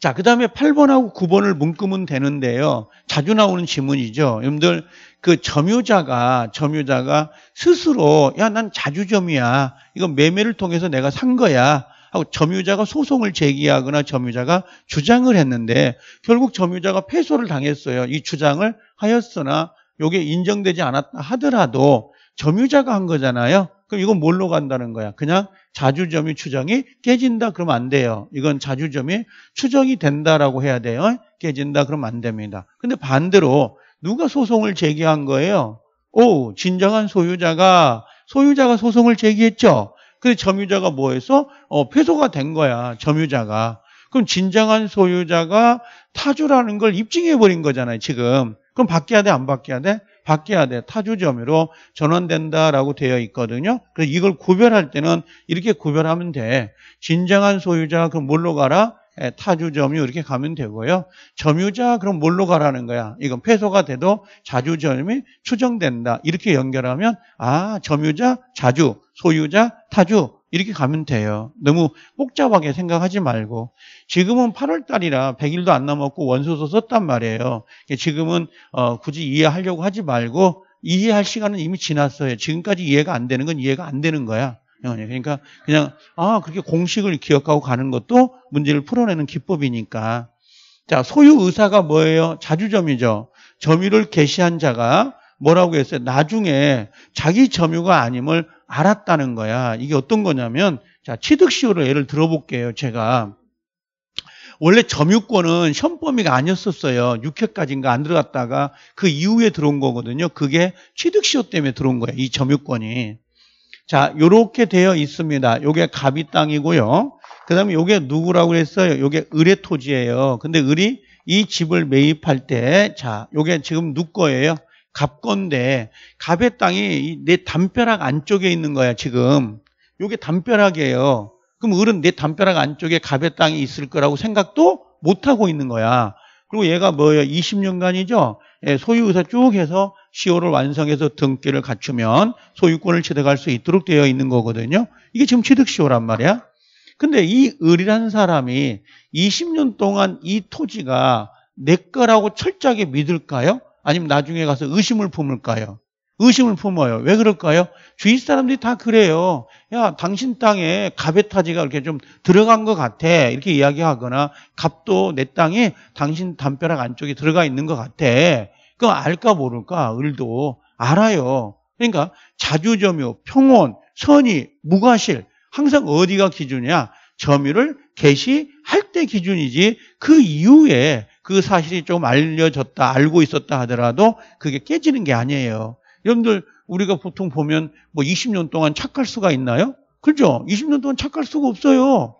자, 그 다음에 8번하고 9번을 묶으면 되는데요. 자주 나오는 지문이죠. 여러분들, 그 점유자가, 점유자가 스스로, 야, 난 자주점이야. 이건 매매를 통해서 내가 산 거야. 하고 점유자가 소송을 제기하거나 점유자가 주장을 했는데 결국 점유자가 패소를 당했어요. 이 주장을 하였으나 이게 인정되지 않았다 하더라도 점유자가 한 거잖아요. 그럼 이건 뭘로 간다는 거야? 그냥 자주점유 추정이 깨진다 그러면 안 돼요. 이건 자주점이 추정이 된다라고 해야 돼요. 깨진다 그러면 안 됩니다. 근데 반대로 누가 소송을 제기한 거예요? 오, 진정한 소유자가 소유자가 소송을 제기했죠. 근데 점유자가 뭐 해서 어, 패소가 된 거야. 점유자가. 그럼 진정한 소유자가 타주라는 걸 입증해 버린 거잖아요, 지금. 그럼 바뀌어야 돼, 안 바뀌어야 돼? 바뀌어야 돼. 타주점으로 전환된다라고 되어 있거든요. 그래서 이걸 구별할 때는 이렇게 구별하면 돼. 진정한 소유자 그럼 뭘로 가라? 예, 타주 점유 이렇게 가면 되고요. 점유자 그럼 뭘로 가라는 거야? 이건 폐소가 돼도 자주 점이 추정된다. 이렇게 연결하면 아 점유자, 자주, 소유자, 타주 이렇게 가면 돼요. 너무 복잡하게 생각하지 말고. 지금은 8월달이라 100일도 안 남았고 원소서 썼단 말이에요. 그러니까 지금은 어, 굳이 이해하려고 하지 말고 이해할 시간은 이미 지났어요. 지금까지 이해가 안 되는 건 이해가 안 되는 거야. 그러니까 그냥 아 그렇게 공식을 기억하고 가는 것도 문제를 풀어내는 기법이니까. 자 소유 의사가 뭐예요? 자주점이죠. 점유를 개시한 자가 뭐라고 했어요? 나중에 자기 점유가 아님을 알았다는 거야. 이게 어떤 거냐면 자 취득시효를 예를 들어볼게요. 제가 원래 점유권은 현범위가 아니었었어요. 6회까지인가 안 들어갔다가 그 이후에 들어온 거거든요. 그게 취득시효 때문에 들어온 거예요. 이 점유권이. 자, 요렇게 되어 있습니다. 요게 갑이 땅이고요. 그 다음에 요게 누구라고 했어요? 요게 을의 토지예요. 근데 을이 이 집을 매입할 때, 자, 요게 지금 누 거예요? 갑건데 갑의 땅이 내 담벼락 안쪽에 있는 거야 지금. 요게 담벼락이에요. 그럼 을은 내 담벼락 안쪽에 갑의 땅이 있을 거라고 생각도 못하고 있는 거야. 그리고 얘가 뭐예요? 20년간이죠? 예, 소유의사 쭉 해서 시효를 완성해서 등기를 갖추면 소유권을 취득할 수 있도록 되어 있는 거거든요. 이게 지금 취득시효란 말이야. 근데 이 을이라는 사람이 20년 동안 이 토지가 내 거라고 철저하게 믿을까요? 아니면 나중에 가서 의심을 품을까요? 의심을 품어요. 왜 그럴까요? 주위 사람들이 다 그래요. 야, 당신 땅에 갑의타지가 이렇게 좀 들어간 것 같아. 이렇게 이야기하거나 갑도 내 땅에 당신 담벼락 안쪽에 들어가 있는 것 같아. 그거 알까 모를까? 을도 알아요. 그러니까 자주점유, 평온, 선의, 무과실 항상 어디가 기준이야? 점유를 개시할 때 기준이지 그 이후에 그 사실이 좀 알려졌다, 알고 있었다 하더라도 그게 깨지는 게 아니에요. 여러분들 우리가 보통 보면 뭐 20년 동안 착할 수가 있나요? 그죠? 20년 동안 착할 수가 없어요.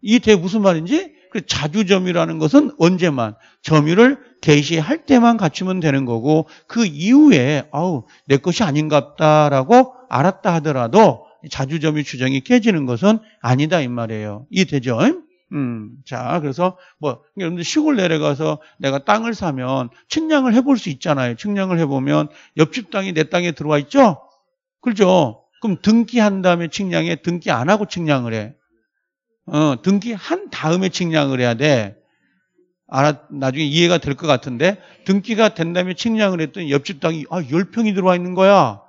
이게 대체 무슨 말인지? 그 자주점유라는 것은 언제만 점유를 개시할 때만 갖추면 되는 거고 그 이후에 아우 내 것이 아닌갑다라고 알았다 하더라도 자주점유 주장이 깨지는 것은 아니다 이 말이에요. 이해되죠? 음, 자, 그래서 뭐 그러니까 여러분들 시골 내려가서 내가 땅을 사면 측량을 해볼 수 있잖아요. 측량을 해보면 옆집 땅이 내 땅에 들어와 있죠. 그죠 그럼 등기한 다음에 측량해. 등기 안 하고 측량을 해. 어, 등기한 다음에 측량을 해야 돼. 알아, 나중에 이해가 될 것 같은데, 등기가 된 다음에 측량을 했더니 옆집 땅이, 아, 10평이 들어와 있는 거야.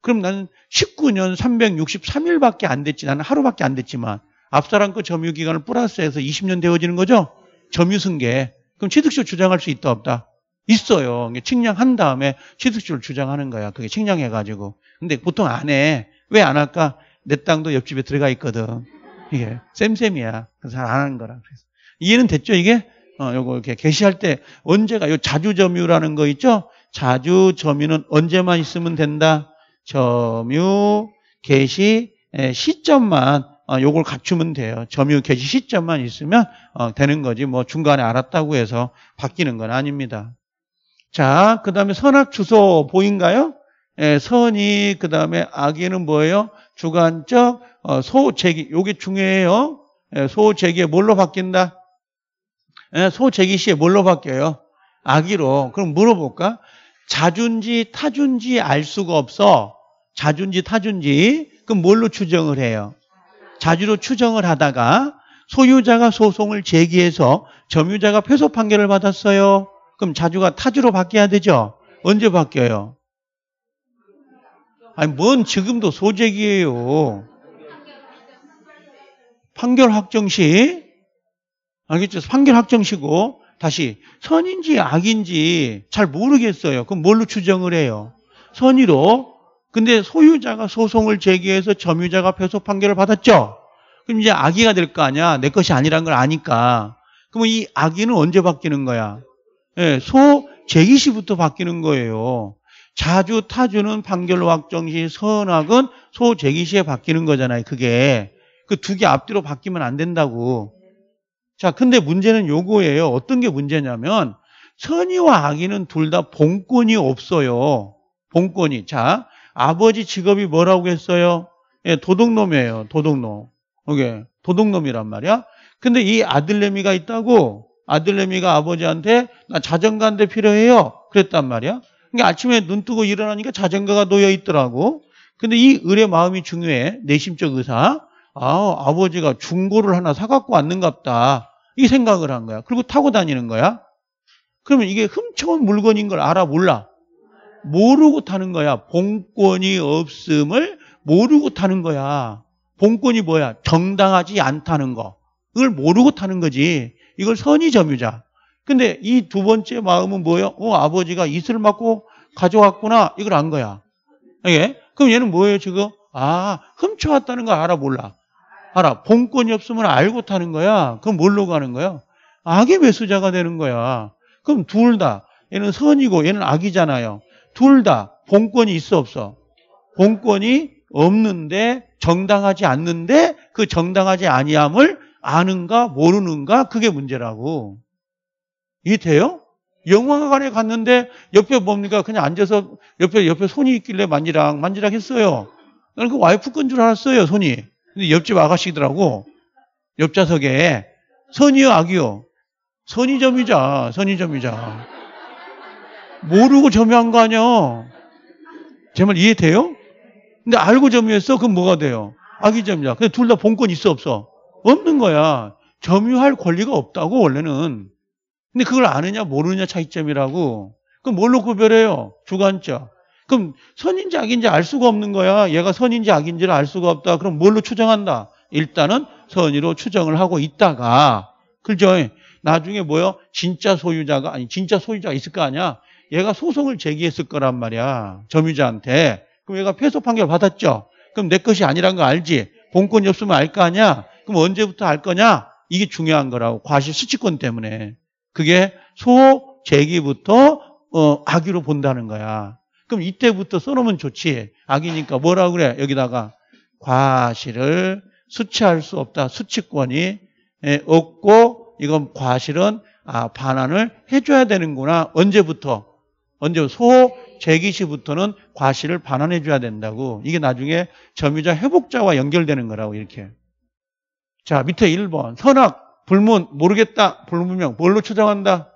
그럼 나는 19년 363일밖에 안 됐지. 나는 하루밖에 안 됐지만. 앞사람 그 점유 기간을 플러스해서 20년 되어지는 거죠. 점유 승계. 그럼 취득시효 주장할 수 있다 없다? 있어요. 측량한 다음에 취득시를 주장하는 거야. 그게 측량해가지고. 근데 보통 안 해. 왜 안 할까? 내 땅도 옆집에 들어가 있거든. 이게 쌤쌤이야. 그래서 잘안 하는 거라. 그래서. 이해는 됐죠? 이게? 어, 요거 이렇게 게시할 때 언제가 요 자주 점유라는 거 있죠? 자주 점유는 언제만 있으면 된다. 점유 게시 시점만 어, 요걸 갖추면 돼요. 점유 개시 시점만 있으면 어, 되는 거지 뭐 중간에 알았다고 해서 바뀌는 건 아닙니다. 자, 그 다음에 선악 주소 보인가요? 예, 선이 그 다음에 악기는 뭐예요? 주관적 어, 소재기 요게 중요해요. 예, 소재기에 뭘로 바뀐다? 예, 소재기시에 뭘로 바뀌어요? 악기로 그럼 물어볼까? 자준지 타준지 알 수가 없어. 자준지 타준지 그럼 뭘로 추정을 해요? 자주로 추정을 하다가 소유자가 소송을 제기해서 점유자가 패소 판결을 받았어요. 그럼 자주가 타주로 바뀌어야 되죠? 언제 바뀌어요? 아니, 뭔 지금도 소재기예요. 판결 확정시, 알겠죠? 판결 확정시고, 다시, 선인지 악인지 잘 모르겠어요. 그럼 뭘로 추정을 해요? 선의로 근데 소유자가 소송을 제기해서 점유자가 패소 판결을 받았죠. 그럼 이제 아기가될 거 아니야. 내 것이 아니란 걸 아니까. 그러면 이아기는 언제 바뀌는 거야? 예, 소 제기 시부터 바뀌는 거예요. 자주 타주는 판결 확정 시 선악은 소 제기 시에 바뀌는 거잖아요. 그게 그 두 개 앞뒤로 바뀌면 안 된다고. 자, 근데 문제는 요거예요. 어떤 게 문제냐면 선의와 아기는둘 다 본권이 없어요. 본권이. 자, 아버지 직업이 뭐라고 했어요? 예, 도둑놈이에요. 도둑놈. 이 도둑놈이란 말이야. 근데 이 아들내미가 있다고 아들내미가 아버지한테 나 자전거 한 대 필요해요. 그랬단 말이야. 그러니까 아침에 눈 뜨고 일어나니까 자전거가 놓여 있더라고. 근데 이 을의 마음이 중요해. 내심적 의사. 아, 아버지가 중고를 하나 사갖고 왔는갑다. 이 생각을 한 거야. 그리고 타고 다니는 거야. 그러면 이게 훔쳐온 물건인 걸 알아 몰라. 모르고 타는 거야. 본권이 없음을 모르고 타는 거야. 본권이 뭐야? 정당하지 않다는 거. 그걸 모르고 타는 거지. 이걸 선의점유자. 근데 이 두 번째 마음은 뭐예요? 어, 아버지가 이슬 맞고 가져왔구나. 이걸 안 거야. 예? 그럼 얘는 뭐예요, 지금? 아, 훔쳐왔다는 거 알아, 몰라. 알아. 본권이 없으면 알고 타는 거야. 그럼 뭘로 가는 거야? 악의 매수자가 되는 거야. 그럼 둘 다. 얘는 선이고 얘는 악이잖아요. 둘다 본권이 있어 없어? 본권이 없는데 정당하지 않는데 그 정당하지 아니함을 아는가 모르는가 그게 문제라고. 이게 돼요? 영화관에 갔는데 옆에 뭡니까? 그냥 앉아서 옆에 옆에 손이 있길래 만지락 만지락 했어요. 나는 그 와이프 건줄 알았어요, 손이. 근데 옆집 아가씨더라고. 옆좌석에 선이요, 악이요. 선이점이자, 선이점이자. 모르고 점유한 거 아니야. 제 말 이해돼요? 근데 알고 점유했어? 그럼 뭐가 돼요? 악의 점유야. 근데 둘 다 본권 있어 없어? 없는 거야. 점유할 권리가 없다고 원래는. 근데 그걸 아느냐 모르느냐 차이점이라고. 그럼 뭘로 구별해요? 주관적 그럼 선인지 악인지 알 수가 없는 거야. 얘가 선인지 악인지를 알 수가 없다. 그럼 뭘로 추정한다? 일단은 선의로 추정을 하고 있다가 그죠? 나중에 뭐요? 진짜 소유자가 아니 진짜 소유자가 있을 거 아니야. 얘가 소송을 제기했을 거란 말이야. 점유자한테. 그럼 얘가 패소 판결 받았죠. 그럼 내 것이 아니란 거 알지? 본권이 없으면 알 거 아니야? 그럼 언제부터 알 거냐? 이게 중요한 거라고. 과실 수치권 때문에. 그게 소 제기부터 어, 악유로 본다는 거야. 그럼 이때부터 써놓으면 좋지. 악이니까 뭐라고 그래? 여기다가 과실을 수치할 수 없다. 수치권이 에, 없고 이건 과실은 아, 반환을 해줘야 되는구나. 언제부터? 언제 소제기시부터는 과실을 반환해 줘야 된다고. 이게 나중에 점유자 회복자와 연결되는 거라고 이렇게. 자, 밑에 1번. 선악, 불문, 모르겠다, 불문명. 뭘로 추정한다?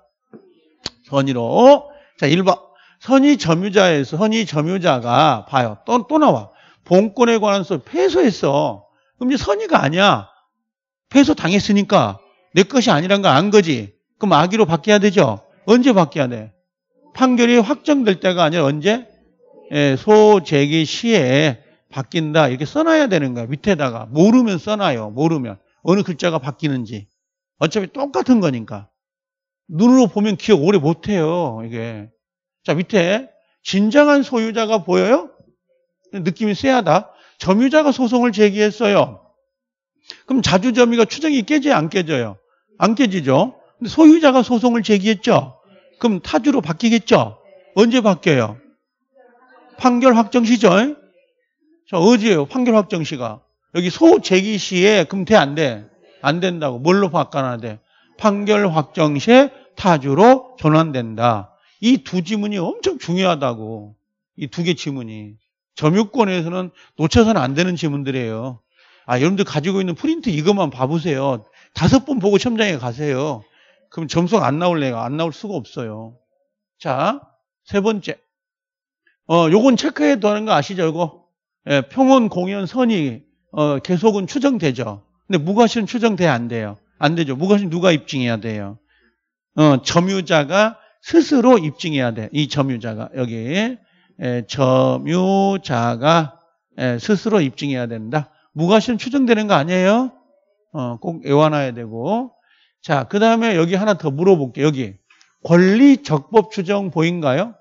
선의로. 자, 1번. 선의 점유자에서 선의 점유자가 봐요. 또, 또 나와. 본권에 관해서 폐소했어 그럼 이제 선의가 아니야. 폐소 당했으니까 내 것이 아니란 거 안 거지. 그럼 아기로 바뀌어야 되죠. 언제 바뀌어야 돼? 판결이 확정될 때가 아니라 언제? 예, 소재기 시에 바뀐다 이렇게 써놔야 되는 거야 밑에다가 모르면 써놔요 모르면 어느 글자가 바뀌는지 어차피 똑같은 거니까 눈으로 보면 기억 오래 못해요 이게 자 밑에 진정한 소유자가 보여요? 느낌이 쎄하다 점유자가 소송을 제기했어요 그럼 자주점유가 추정이 깨지 안 깨져요? 안 깨지죠 근데 소유자가 소송을 제기했죠 그럼 타주로 바뀌겠죠? 언제 바뀌어요? 판결 확정 시절? 저 어제요, 판결 확정 시가. 여기 소 제기 시에 그럼 돼, 안 돼? 안 된다고. 뭘로 바꿔놔야 돼? 판결 확정 시에 타주로 전환된다. 이 두 지문이 엄청 중요하다고. 이 두 개 지문이. 점유권에서는 놓쳐서는 안 되는 지문들이에요. 아, 여러분들 가지고 있는 프린트 이것만 봐보세요. 다섯 번 보고 첨장에 가세요. 그럼 점수가 안 나올 애가 안 나올 수가 없어요. 자, 세 번째. 어, 요건 체크해 두는 거 아시죠? 이거? 예, 평온 공연 선이 어, 계속은 추정되죠. 근데 무과실은 추정돼 안 돼요. 안 되죠. 무과실 누가 입증해야 돼요? 어, 점유자가 스스로 입증해야 돼. 이 점유자가 여기 에, 예, 점유자가 에, 예, 스스로 입증해야 된다. 무과실은 추정되는 거 아니에요? 어, 꼭외완해야 되고 자, 그 다음에 여기 하나 더 물어볼게요. 여기. 권리적법 추정 보인가요?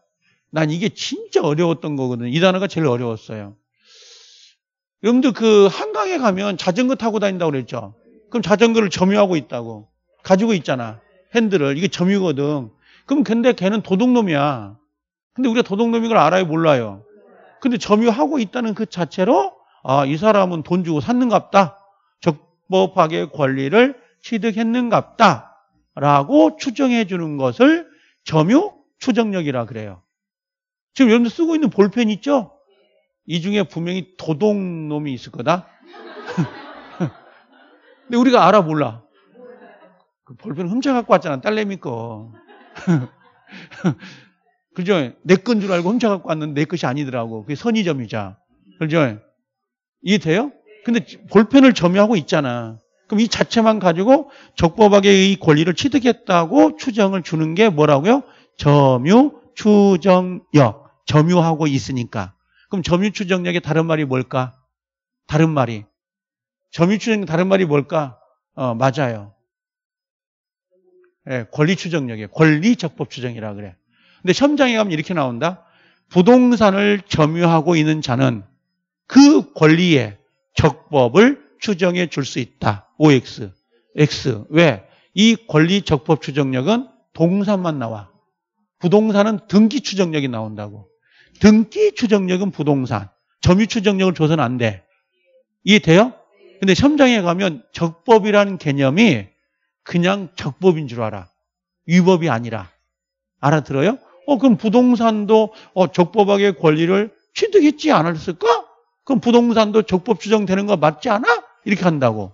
난 이게 진짜 어려웠던 거거든요. 이 단어가 제일 어려웠어요. 여러분들 그 한강에 가면 자전거 타고 다닌다고 그랬죠? 그럼 자전거를 점유하고 있다고. 가지고 있잖아. 핸들을. 이게 점유거든. 그럼 근데 걔는 도둑놈이야. 근데 우리가 도둑놈인 걸 알아요? 몰라요? 근데 점유하고 있다는 그 자체로 아, 이 사람은 돈 주고 샀는갑다. 적법하게 권리를 취득했는갑다 라고 추정해 주는 것을 점유 추정력이라 그래요. 지금 여러분들 쓰고 있는 볼펜 있죠? 이 중에 분명히 도둑놈이 있을 거다. 근데 우리가 알아 몰라. 그 볼펜 훔쳐 갖고 왔잖아. 딸내미 거. 그죠? 내 건 줄 알고 훔쳐 갖고 왔는데 내 것이 아니더라고. 그게 선의점이자. 그죠? 이해돼요? 근데 볼펜을 점유하고 있잖아. 그럼 이 자체만 가지고 적법하게 이 권리를 취득했다고 추정을 주는 게 뭐라고요? 점유 추정력. 점유하고 있으니까. 그럼 점유 추정력의 다른 말이 뭘까? 다른 말이. 점유 추정력 다른 말이 뭘까? 어, 맞아요. 예, 권리 추정력이에요. 권리 적법 추정이라 그래. 근데 첨장에 가면 이렇게 나온다. 부동산을 점유하고 있는 자는 그 권리의 적법을 추정해 줄 수 있다. OX. X. 왜? 이 권리 적법 추정력은 동산만 나와. 부동산은 등기 추정력이 나온다고. 등기 추정력은 부동산. 점유 추정력을 줘서는 안 돼. 이해돼요? 근데 현장에 가면 적법이라는 개념이 그냥 적법인 줄 알아. 위법이 아니라. 알아들어요? 어, 그럼 부동산도 어, 적법하게 권리를 취득했지 않았을까? 그럼 부동산도 적법 추정되는 거 맞지 않아? 이렇게 한다고.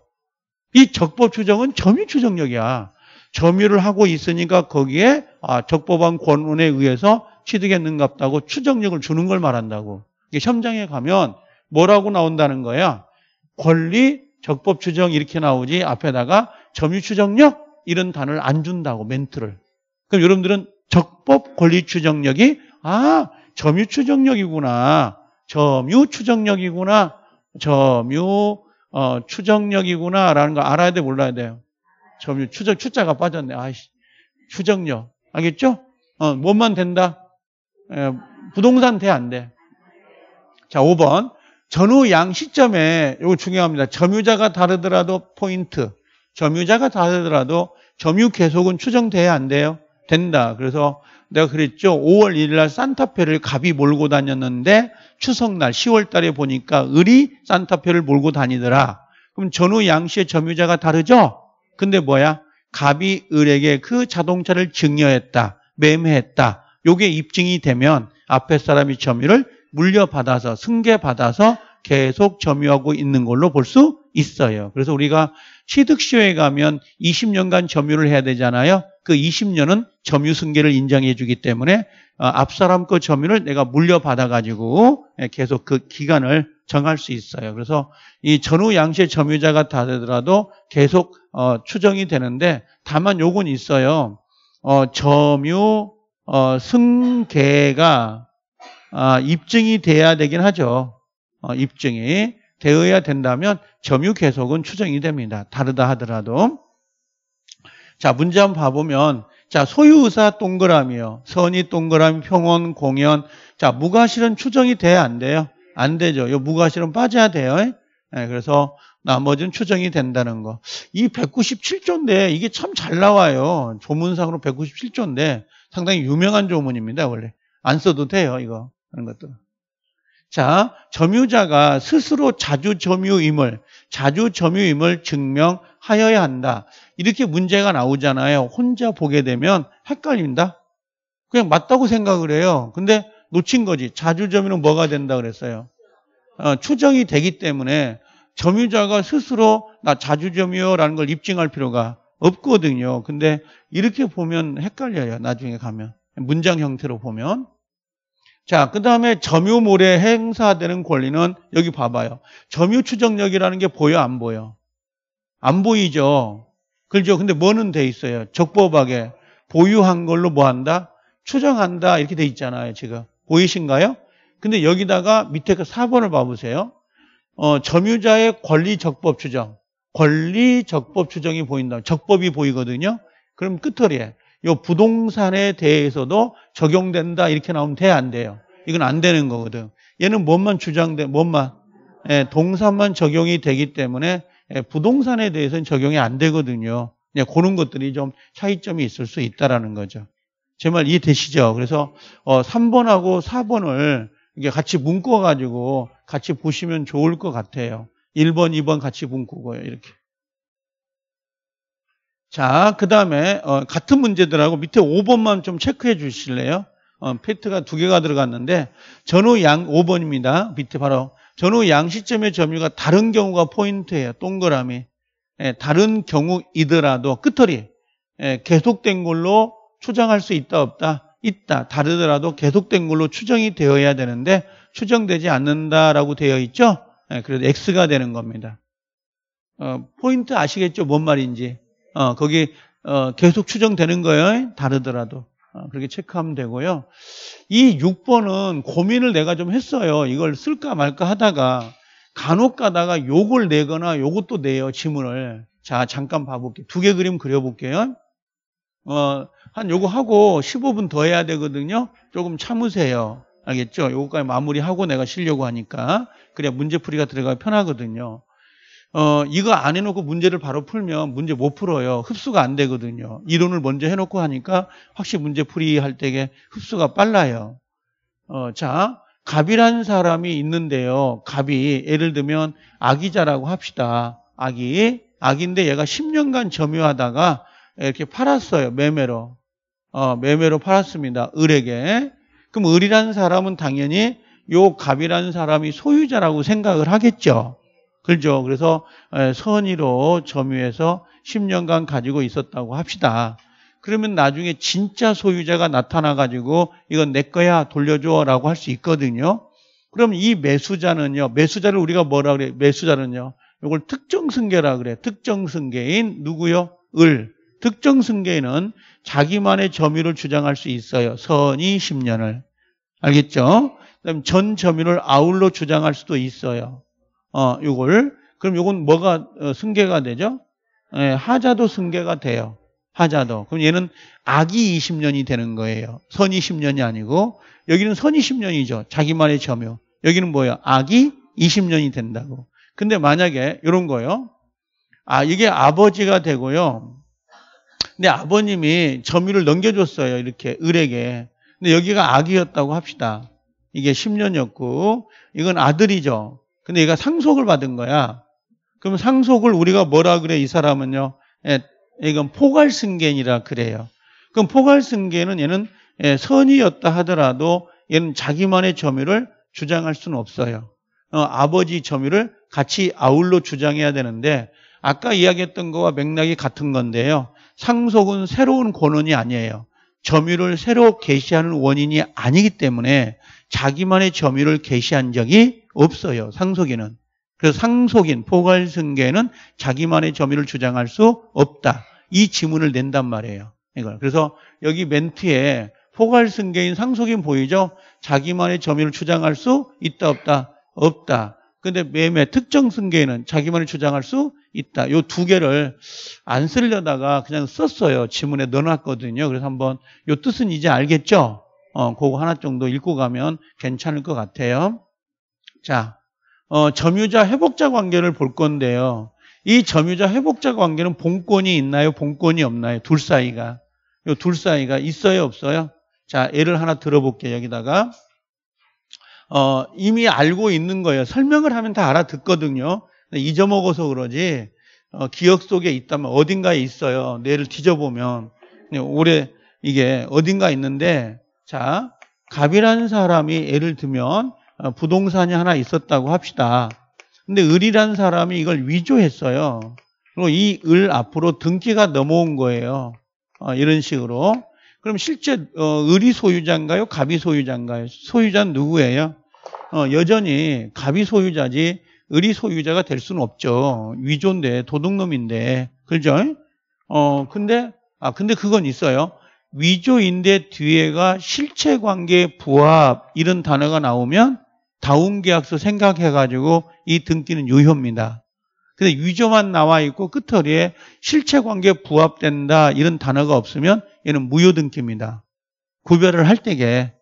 이 적법 추정은 점유 추정력이야. 점유를 하고 있으니까 거기에 아, 적법한 권운에 의해서 취득에 능갑다고 추정력을 주는 걸 말한다고. 이게 현장에 가면 뭐라고 나온다는 거야? 권리, 적법 추정 이렇게 나오지 앞에다가 점유 추정력 이런 단어를 안 준다고 멘트를. 그럼 여러분들은 적법 권리 추정력이 아, 점유 추정력이구나. 점유 추정력이구나. 점유 어, 추정력이구나라는 거 알아야 돼, 몰라야 돼요? 점유, 추적 추자가 빠졌네. 아이씨. 추정력. 알겠죠? 어, 뭐만 된다? 에, 예, 부동산 돼, 안 돼? 자, 5번. 전후 양 시점에, 이거 중요합니다. 점유자가 다르더라도 포인트. 점유자가 다르더라도 점유 계속은 추정돼야 안 돼요? 된다. 그래서 내가 그랬죠. 5월 1일 날 산타페를 갑이 몰고 다녔는데 추석날 10월 달에 보니까 을이 산타표를 몰고 다니더라. 그럼 전후 양씨의 점유자가 다르죠? 근데 뭐야? 갑이 을에게 그 자동차를 증여했다. 매매했다. 요게 입증이 되면 앞에 사람이 점유를 물려받아서 승계받아서 계속 점유하고 있는 걸로 볼수 있어요. 그래서 우리가 취득시효에 가면 20년간 점유를 해야 되잖아요. 그 20년은 점유 승계를 인정해 주기 때문에 어, 앞 사람 거 점유를 내가 물려받아 가지고 예, 계속 그 기간을 정할 수 있어요. 그래서 이 전후 양시의 점유자가 다 되더라도 계속 어, 추정이 되는데 다만 요건 있어요. 어, 점유 어, 승계가 아, 입증이 돼야 되긴 하죠. 어, 입증이 되어야 된다면 점유 계속은 추정이 됩니다. 다르다 하더라도. 자, 문제 한번 봐보면 자, 소유의사 동그라미요. 선의 동그라미, 평원, 공연. 자, 무과실은 추정이 돼야 안 돼요? 안 되죠. 요 무과실은 빠져야 돼요. 네, 그래서 나머지는 추정이 된다는 거. 이 197조인데 이게 참 잘 나와요. 조문상으로 197조인데 상당히 유명한 조문입니다, 원래. 안 써도 돼요, 이거. 하는 것도. 자, 점유자가 스스로 자주 점유임을, 자주 점유임을 증명하여야 한다. 이렇게 문제가 나오잖아요. 혼자 보게 되면 헷갈립니다. 그냥 맞다고 생각을 해요. 근데 놓친 거지. 자주 점유는 뭐가 된다 그랬어요. 어, 추정이 되기 때문에 점유자가 스스로 나 자주 점유라는 걸 입증할 필요가 없거든요. 근데 이렇게 보면 헷갈려요. 나중에 가면. 문장 형태로 보면. 자, 그 다음에 점유물에 행사되는 권리는 여기 봐봐요. 점유 추정력이라는 게 보여, 안 보여? 안 보이죠? 그렇죠? 근데 뭐는 돼 있어요? 적법하게 보유한 걸로 뭐 한다? 추정한다. 이렇게 돼 있잖아요, 지금. 보이신가요? 근데 여기다가 밑에 그 4번을 봐보세요. 어, 점유자의 권리 적법 추정. 권리 적법 추정이 보인다. 적법이 보이거든요. 그럼 끝털이에 요 부동산에 대해서도 적용된다 이렇게 나오면 돼 안 돼요? 이건 안 되는 거거든. 얘는 뭔만 주장돼 뭔만 예, 동산만 적용이 되기 때문에 예, 부동산에 대해서는 적용이 안 되거든요. 예, 그런 것들이 좀 차이점이 있을 수 있다라는 거죠. 제 말 이해되시죠? 그래서 어, 3번하고 4번을 이게 같이 묶어 가지고 같이 보시면 좋을 것 같아요. 1번, 2번 같이 묶고요. 이렇게. 자, 그 다음에 어, 같은 문제들하고 밑에 5번만 좀 체크해 주실래요? 어, 팩트가 두 개가 들어갔는데 전후 양 5번입니다. 밑에 바로 전후 양 시점의 점유가 다른 경우가 포인트예요. 동그라미. 예, 다른 경우이더라도 끝털이 예, 계속된 걸로 추정할 수 있다 없다 있다 다르더라도 계속된 걸로 추정이 되어야 되는데 추정되지 않는다라고 되어 있죠. 예, 그래도 X가 되는 겁니다. 어, 포인트 아시겠죠? 뭔 말인지. 어, 거기 어, 계속 추정되는 거예요. 다르더라도. 어, 그렇게 체크하면 되고요. 이 6번은 고민을 내가 좀 했어요. 이걸 쓸까 말까 하다가 간혹 가다가 욕을 내거나 요것도 내요. 지문을. 자, 잠깐 봐볼게요. 두 개 그림 그려볼게요. 어, 한 요거 하고 15분 더 해야 되거든요. 조금 참으세요. 알겠죠? 요거까지 마무리하고 내가 쉬려고 하니까. 그래야 문제풀이가 들어가 편하거든요. 어, 이거 안 해놓고 문제를 바로 풀면 문제 못 풀어요. 흡수가 안 되거든요. 이론을 먼저 해놓고 하니까 확실히 문제 풀이 할 때에 흡수가 빨라요. 어, 자, 갑이라는 사람이 있는데요. 갑이 예를 들면 아기자라고 합시다. 아기. 아기인데 얘가 10년간 점유하다가 이렇게 팔았어요. 매매로. 어, 매매로 팔았습니다. 을에게. 그럼 을이라는 사람은 당연히 요 갑이라는 사람이 소유자라고 생각을 하겠죠. 그죠 그래서 선의로 점유해서 10년간 가지고 있었다고 합시다. 그러면 나중에 진짜 소유자가 나타나가지고 이건 내 거야 돌려줘라고 할 수 있거든요. 그럼 이 매수자는요. 매수자를 우리가 뭐라 그래? 매수자는요. 이걸 특정 승계라 그래. 특정 승계인 누구요? 을. 특정 승계인은 자기만의 점유를 주장할 수 있어요. 선이 10년을. 알겠죠? 그다음 전 점유를 아울러 주장할 수도 있어요. 어, 요걸 그럼 요건 뭐가 어, 승계가 되죠? 예, 하자도 승계가 돼요. 하자도. 그럼 얘는 악이 20년이 되는 거예요. 선 20년이 아니고 여기는 선 20년이죠. 자기만의 점유. 여기는 뭐예요? 악이 20년이 된다고. 근데 만약에 이런 거요. 예 아, 이게 아버지가 되고요. 근데 아버님이 점유를 넘겨줬어요. 이렇게 을에게. 근데 여기가 악이었다고 합시다. 이게 10년이었고 이건 아들이죠. 근데 얘가 상속을 받은 거야. 그럼 상속을 우리가 뭐라 그래? 이 사람은요. 예, 이건 포괄승계이라 그래요. 그럼 포괄승계는 얘는 예, 선이었다 하더라도 얘는 자기만의 점유를 주장할 수는 없어요. 어, 아버지 점유를 같이 아울러 주장해야 되는데 아까 이야기했던 거와 맥락이 같은 건데요. 상속은 새로운 권원이 아니에요. 점유를 새로 개시하는 원인이 아니기 때문에 자기만의 점유를 개시한 적이 없어요. 상속인은. 그래서 상속인 포괄승계는 자기만의 점유를 주장할 수 없다. 이 지문을 낸단 말이에요. 이걸. 그래서 여기 멘트에 포괄승계인 상속인 보이죠? 자기만의 점유를 주장할 수 있다 없다 없다. 근데 매매 특정 승계에는 자기만의 주장할 수 있다. 요 두 개를 안 쓰려다가 그냥 썼어요. 지문에 넣어놨거든요. 그래서 한번 요 뜻은 이제 알겠죠? 어, 그거 하나 정도 읽고 가면 괜찮을 것 같아요. 자, 어, 점유자 회복자 관계를 볼 건데요. 이 점유자 회복자 관계는 본권이 있나요? 본권이 없나요? 둘 사이가. 이 둘 사이가 있어요? 없어요? 자, 예를 하나 들어볼게요. 여기다가. 어, 이미 알고 있는 거예요. 설명을 하면 다 알아듣거든요. 잊어먹어서 그러지. 어, 기억 속에 있다면 어딘가에 있어요. 뇌를 뒤져보면. 오래 이게 어딘가 있는데 자, 갑이라는 사람이 예를 들면 어, 부동산이 하나 있었다고 합시다. 근데 을이라는 사람이 이걸 위조했어요. 그리고 이 을 앞으로 등기가 넘어온 거예요. 어, 이런 식으로. 그럼 실제 어, 을이 소유자인가요? 갑이 소유자인가요? 소유자는 누구예요? 어, 여전히 갑이 소유자지 을이 소유자가 될 수는 없죠. 위조인데 도둑놈인데. 그죠? 어, 근데 아 근데 그건 있어요. 위조인데 뒤에가 실체 관계 부합 이런 단어가 나오면 다운 계약서 생각해 가지고 이 등기는 유효입니다. 근데 위조만 나와 있고 끝허리에 실체 관계 부합된다 이런 단어가 없으면 얘는 무효 등기입니다. 구별을 할 때게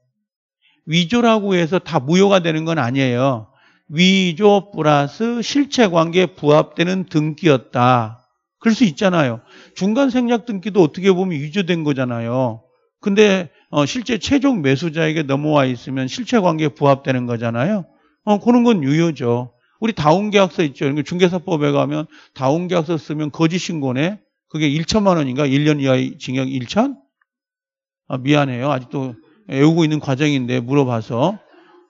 위조라고 해서 다 무효가 되는 건 아니에요. 위조 플러스 실체 관계 부합되는 등기였다. 그럴 수 있잖아요. 중간 생략 등기도 어떻게 보면 위조된 거잖아요. 근데 어, 실제 최종 매수자에게 넘어와 있으면 실체 관계에 부합되는 거잖아요. 어, 그런 건 유효죠. 우리 다운 계약서 있죠. 중개사법에 가면 다운 계약서 쓰면 거짓 신고네. 그게 1천만 원인가? 1년 이하의 징역 1천? 아, 미안해요. 아직도 애우고 있는 과정인데 물어봐서.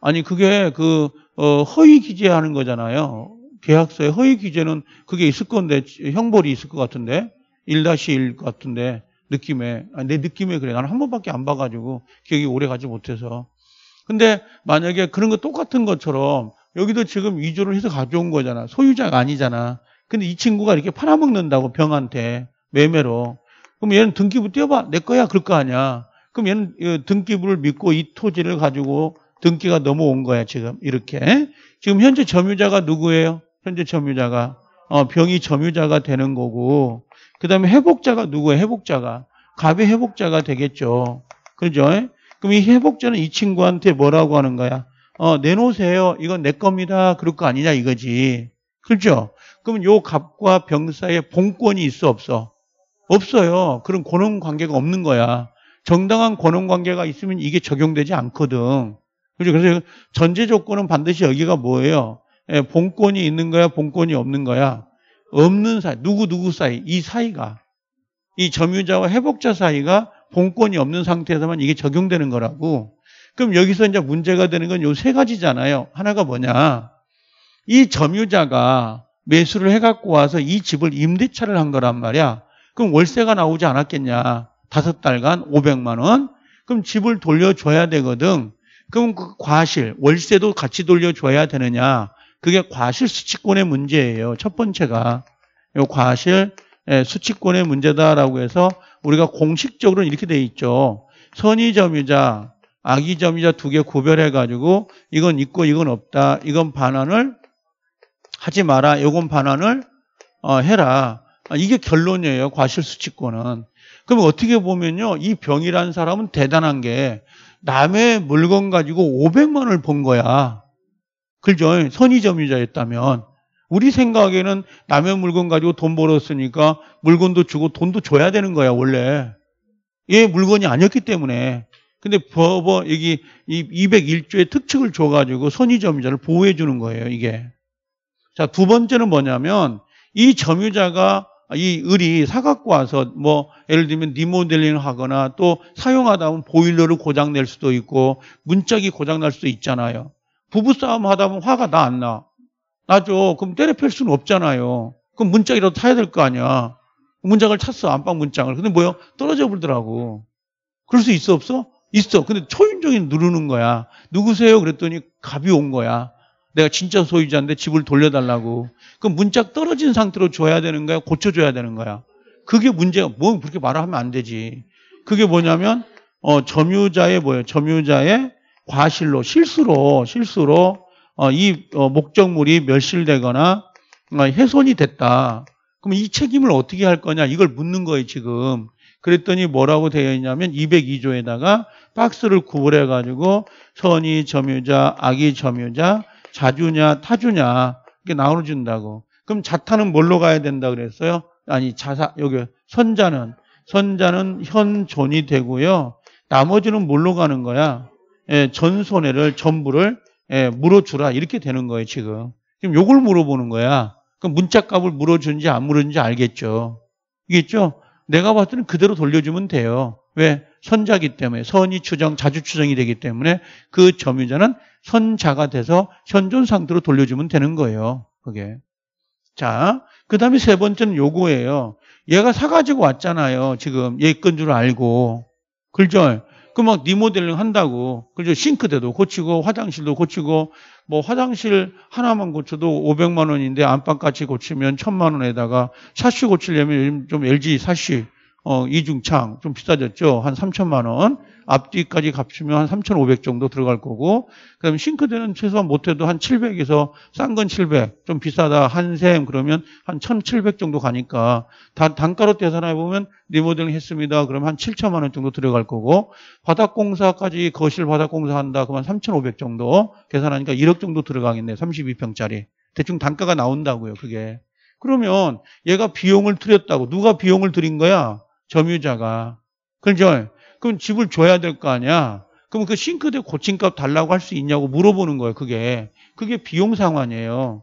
아니 그게 그 어, 허위 기재하는 거잖아요. 계약서에 허위 기재는 그게 있을 건데 형벌이 있을 것 같은데 1-1 같은데 느낌에 아니, 내 느낌에 그래 나는 한 번밖에 안 봐가지고 기억이 오래 가지 못해서 근데 만약에 그런 거 똑같은 것처럼 여기도 지금 위조를 해서 가져온 거잖아 소유자가 아니잖아 근데 이 친구가 이렇게 팔아먹는다고 병한테 매매로 그럼 얘는 등기부 떼어봐 내 거야 그럴 거 아니야 그럼 얘는 등기부를 믿고 이 토지를 가지고 등기가 넘어온 거야 지금 이렇게 지금 현재 점유자가 누구예요? 현재 점유자가 어, 병이 점유자가 되는 거고 그다음에 회복자가 누구예요? 회복자가 갑의 회복자가 되겠죠. 그죠? 그럼 이 회복자는 이 친구한테 뭐라고 하는 거야? 어, 내놓으세요. 이건 내 겁니다. 그럴 거 아니냐 이거지. 그렇죠? 그럼 요 갑과 병 사이에 본권이 있어 없어? 없어요. 그럼 권한 관계가 없는 거야. 정당한 권한 관계가 있으면 이게 적용되지 않거든. 그죠? 그래서 전제 조건은 반드시 여기가 뭐예요? 예, 본권이 있는 거야, 본권이 없는 거야. 없는 사이, 누구 누구 사이, 이 사이가 이 점유자와 회복자 사이가 본권이 없는 상태에서만 이게 적용되는 거라고. 그럼 여기서 이제 문제가 되는 건 요 세 가지잖아요. 하나가 뭐냐? 이 점유자가 매수를 해갖고 와서 이 집을 임대차를 한 거란 말이야. 그럼 월세가 나오지 않았겠냐? 다섯 달간 500만 원. 그럼 집을 돌려줘야 되거든. 그럼 그 과실, 월세도 같이 돌려줘야 되느냐? 그게 과실 수치권의 문제예요. 첫 번째가 이 과실 예, 수치권의 문제다라고 해서 우리가 공식적으로 이렇게 돼 있죠. 선의점이자악의점이자두 개 구별해 가지고 이건 있고 이건 없다. 이건 반환을 하지 마라. 이건 반환을 어, 해라. 아, 이게 결론이에요. 과실 수치권은. 그럼 어떻게 보면요. 이 병이라는 사람은 대단한 게 남의 물건 가지고 500만 원을 번 거야. 그죠? 선의점유자였다면 우리 생각에는 남의 물건 가지고 돈 벌었으니까 물건도 주고 돈도 줘야 되는 거야 원래 얘 물건이 아니었기 때문에 근데 법어 여기 이 201조의 특칙을 줘가지고 선의점유자를 보호해 주는 거예요 이게 자두 번째는 뭐냐면 이 점유자가 이 을이 사갖고 와서 뭐 예를 들면 리모델링을 하거나 또 사용하다 보면 보일러를 고장 낼 수도 있고 문짝이 고장 날 수도 있잖아요. 부부싸움 하다 보면 화가 나 안 나? 나죠. 그럼 때려 팰 수는 없잖아요. 그럼 문짝이라도 타야 될 거 아니야. 문짝을 찼어. 안방 문짝을. 근데 뭐야? 떨어져 버리더라고. 그럴 수 있어 없어? 있어. 근데 초인종이 누르는 거야. 누구세요? 그랬더니 갑이 온 거야. 내가 진짜 소유자인데 집을 돌려달라고. 그럼 문짝 떨어진 상태로 줘야 되는 거야? 고쳐줘야 되는 거야? 그게 문제야. 뭐 그렇게 말하면 안 되지. 그게 뭐냐면 어, 점유자의 뭐예요? 점유자의 과실로 실수로 실수로 어, 이 어, 목적물이 멸실되거나 어, 훼손이 됐다. 그럼 이 책임을 어떻게 할 거냐 이걸 묻는 거예요 지금. 그랬더니 뭐라고 되어 있냐면 202조에다가 박스를 구분해 가지고 선의 점유자, 악의 점유자, 자주냐, 타주냐 이렇게 나눠 준다고. 그럼 자타는 뭘로 가야 된다 그랬어요? 아니 자사 여기 선자는 선자는 현존이 되고요. 나머지는 뭘로 가는 거야? 예, 전 손해를 전부를 예, 물어주라 이렇게 되는 거예요 지금 지금 요걸 물어보는 거야 그럼 문자값을 물어주는지 안 물어주는지 알겠죠 이겠죠 내가 봤더니 그대로 돌려주면 돼요 왜? 선자기 때문에 선이 추정, 자주 추정이 되기 때문에 그 점유자는 선자가 돼서 현존 상태로 돌려주면 되는 거예요. 그게. 자, 그 다음에 세 번째는 요거예요. 얘가 사가지고 왔잖아요. 지금 얘 건 줄 알고. 글죠 그막 리모델링 한다고. 그죠? 싱크대도 고치고, 화장실도 고치고, 뭐 화장실 하나만 고쳐도 500만 원인데 안방까지 고치면 1000만 원에다가 샤시 고치려면 요즘 좀 LG 샤시 어, 이중창 좀 비싸졌죠. 한 3천만 원. 앞뒤까지 값추면 한 3,500 정도 들어갈 거고 그다음 싱크대는 최소한 못해도 한 700에서 싼 건 700, 좀 비싸다 한샘 그러면 한 1,700 정도 가니까 단, 단가로 계산해 보면 리모델링 했습니다. 그럼 한 7천만 원 정도 들어갈 거고 바닥공사까지 거실 바닥공사 한다 그러면 3,500 정도 계산하니까 1억 정도 들어가겠네. 32평짜리. 대충 단가가 나온다고요. 그게. 그러면 얘가 비용을 들였다고 누가 비용을 들인 거야? 점유자가. 그럼 그럼 집을 줘야 될 거 아니야. 그럼 그 싱크대 고친값 달라고 할 수 있냐고 물어보는 거예요. 그게 그게 비용 상환이에요.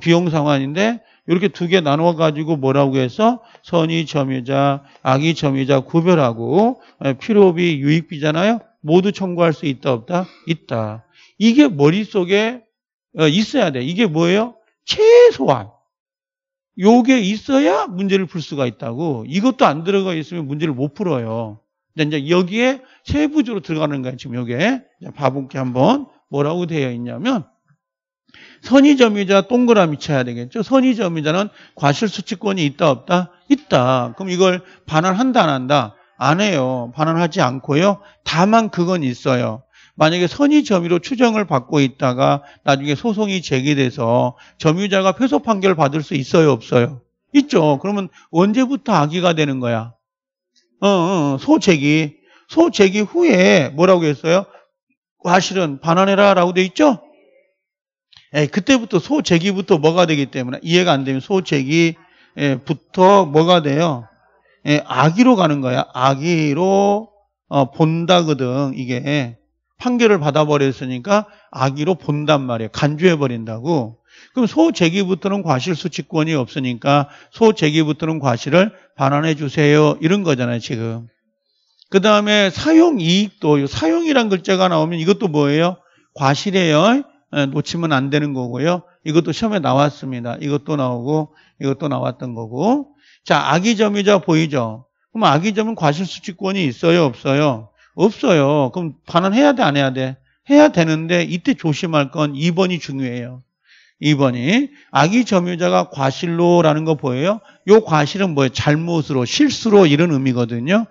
비용 상환인데 이렇게 두 개 나눠 가지고 뭐라고 해서 선의 점유자, 악의 점유자 구별하고 예, 필요비, 유익비잖아요. 모두 청구할 수 있다 없다? 있다. 이게 머릿속에 어, 있어야 돼. 이게 뭐예요? 최소한 요게 있어야 문제를 풀 수가 있다고. 이것도 안 들어가 있으면 문제를 못 풀어요. 이제 여기에 세부적으로 들어가는 거예요. 지금 요게. 봐볼게 한번 뭐라고 되어 있냐면 선의점이자 동그라미 쳐야 되겠죠. 선의점이자는과실수치권이 있다 없다? 있다. 그럼 이걸 반환한다 안 한다? 안 해요. 반환하지 않고요. 다만 그건 있어요. 만약에 선의 점유로 추정을 받고 있다가 나중에 소송이 제기돼서 점유자가 패소 판결 받을 수 있어요, 없어요? 있죠. 그러면 언제부터 악의가 되는 거야? 어, 어, 어. 소제기. 소제기 후에 뭐라고 했어요? 과실은 반환해라라고 돼 있죠? 에 예, 그때부터 소제기부터 뭐가 되기 때문에 이해가 안 되면 소제기부터 예, 뭐가 돼요? 에, 예, 악의로 가는 거야. 악의로 어, 본다거든 이게. 판결을 받아버렸으니까 악의로 본단 말이에요. 간주해버린다고. 그럼 소재기부터는 과실수칙권이 없으니까 소재기부터는 과실을 반환해 주세요. 이런 거잖아요, 지금. 그 다음에 사용이익도 사용이란 글자가 나오면 이것도 뭐예요? 과실이에요. 예, 놓치면 안 되는 거고요. 이것도 시험에 나왔습니다. 이것도 나오고 이것도 나왔던 거고. 자, 악의점이자 보이죠? 그럼 악의점은 과실수칙권이 있어요? 없어요? 없어요. 그럼 반환해야 돼, 안 해야 돼? 해야 되는데 이때 조심할 건 2번이 중요해요. 2번이 아기 점유자가 과실로라는 거 보여요? 이 과실은 뭐예요? 잘못으로, 실수로 이런 의미거든요.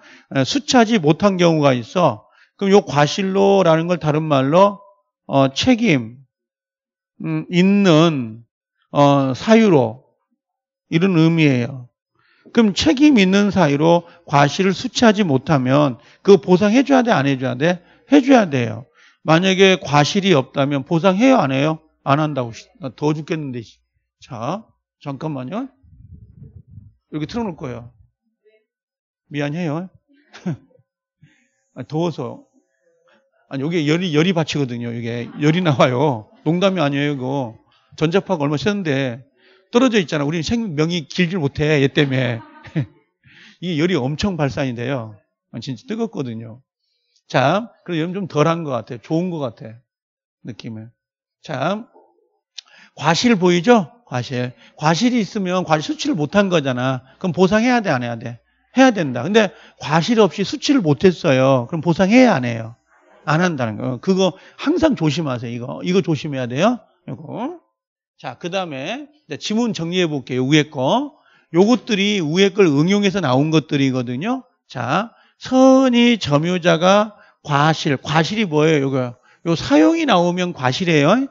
수차지 못한 경우가 있어. 그럼 이 과실로라는 걸 다른 말로 어, 책임 음, 있는 어, 사유로 이런 의미예요. 그럼 책임 있는 사이로 과실을 수치하지 못하면 그 보상해 줘야 돼? 안 해줘야 돼? 해줘야 돼요. 만약에 과실이 없다면 보상해요? 안 해요? 안 한다고. 나더 죽겠는데. 자, 잠깐만요. 이렇게 틀어놓을 거예요. 미안해요. 아, 더워서. 아니, 여기 열이, 열이 받치거든요. 이게. 열이 나와요. 농담이 아니에요, 이거. 전자파가 얼마 셌는데 떨어져 있잖아. 우리는 생명이 길질 못해. 얘 때문에. 이게 열이 엄청 발산인데요 아, 진짜 뜨겁거든요. 자, 그래서 여러분 좀 덜한 것 같아요. 좋은 것같아느낌을 자, 과실 보이죠? 과실. 과실이 있으면 과실 수치를 못한 거잖아. 그럼 보상해야 돼, 안 해야 돼? 해야 된다. 근데 과실 없이 수치를 못했어요. 그럼 보상해야 안 해요? 안 한다는 거 그거 항상 조심하세요. 이거 이거 조심해야 돼요. 이거 자, 그 다음에 지문 정리해 볼게요. 위에 거. 요것들이 위에 걸 응용해서 나온 것들이거든요. 자, 선의 점유자가 과실. 과실이 뭐예요? 요거. 요 사용이 나오면 과실이에요.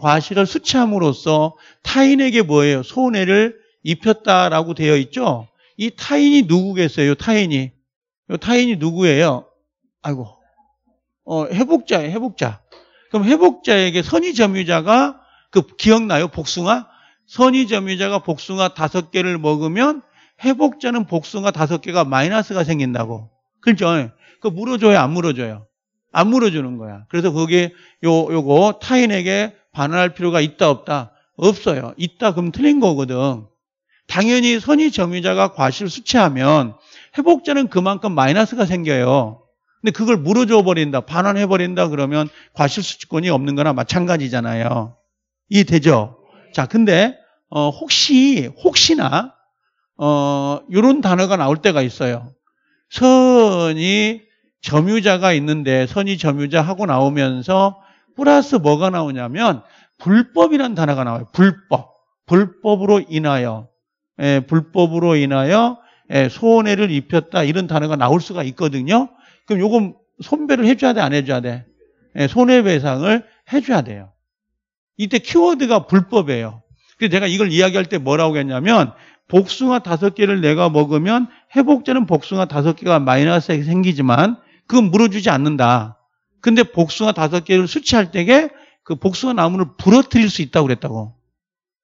과실을 수치함으로써 타인에게 뭐예요? 손해를 입혔다라고 되어 있죠. 이 타인이 누구겠어요? 요 타인이. 요 타인이 누구예요? 아이고. 어, 회복자예요. 회복자. 그럼 회복자에게 선의 점유자가 그 기억나요? 복숭아? 선의점유자가 복숭아 다섯 개를 먹으면 회복자는 복숭아 다섯 개가 마이너스가 생긴다고. 그렇죠? 예. 그 물어줘요? 안 물어줘요? 안 물어주는 거야. 그래서 거기 요, 요거 타인에게 반환할 필요가 있다 없다? 없어요. 있다 그럼 틀린 거거든. 당연히 선의점유자가 과실 수치하면 회복자는 그만큼 마이너스가 생겨요. 근데 그걸 물어줘 버린다, 반환해 버린다 그러면 과실 수치권이 없는 거나 마찬가지잖아요. 이해되죠? 자, 근데 어, 혹시 혹시나 어, 이런 단어가 나올 때가 있어요. 선이 점유자가 있는데 선이 점유자 하고 나오면서 플러스 뭐가 나오냐면 불법이라는 단어가 나와요. 불법. 불법으로 인하여 예, 불법으로 인하여 예, 손해를 입혔다 이런 단어가 나올 수가 있거든요. 그럼 요건 손배를 해줘야 돼, 안 해줘야 돼? 예, 손해배상을 해줘야 돼요. 이때 키워드가 불법이에요. 그래서 제가 이걸 이야기할 때 뭐라고 했냐면 복숭아 다섯 개를 내가 먹으면 회복제는 복숭아 다섯 개가 마이너스가 생기지만 그건 물어주지 않는다. 근데 복숭아 다섯 개를 수치할 때에 그 복숭아 나무를 부러뜨릴 수 있다고 그랬다고.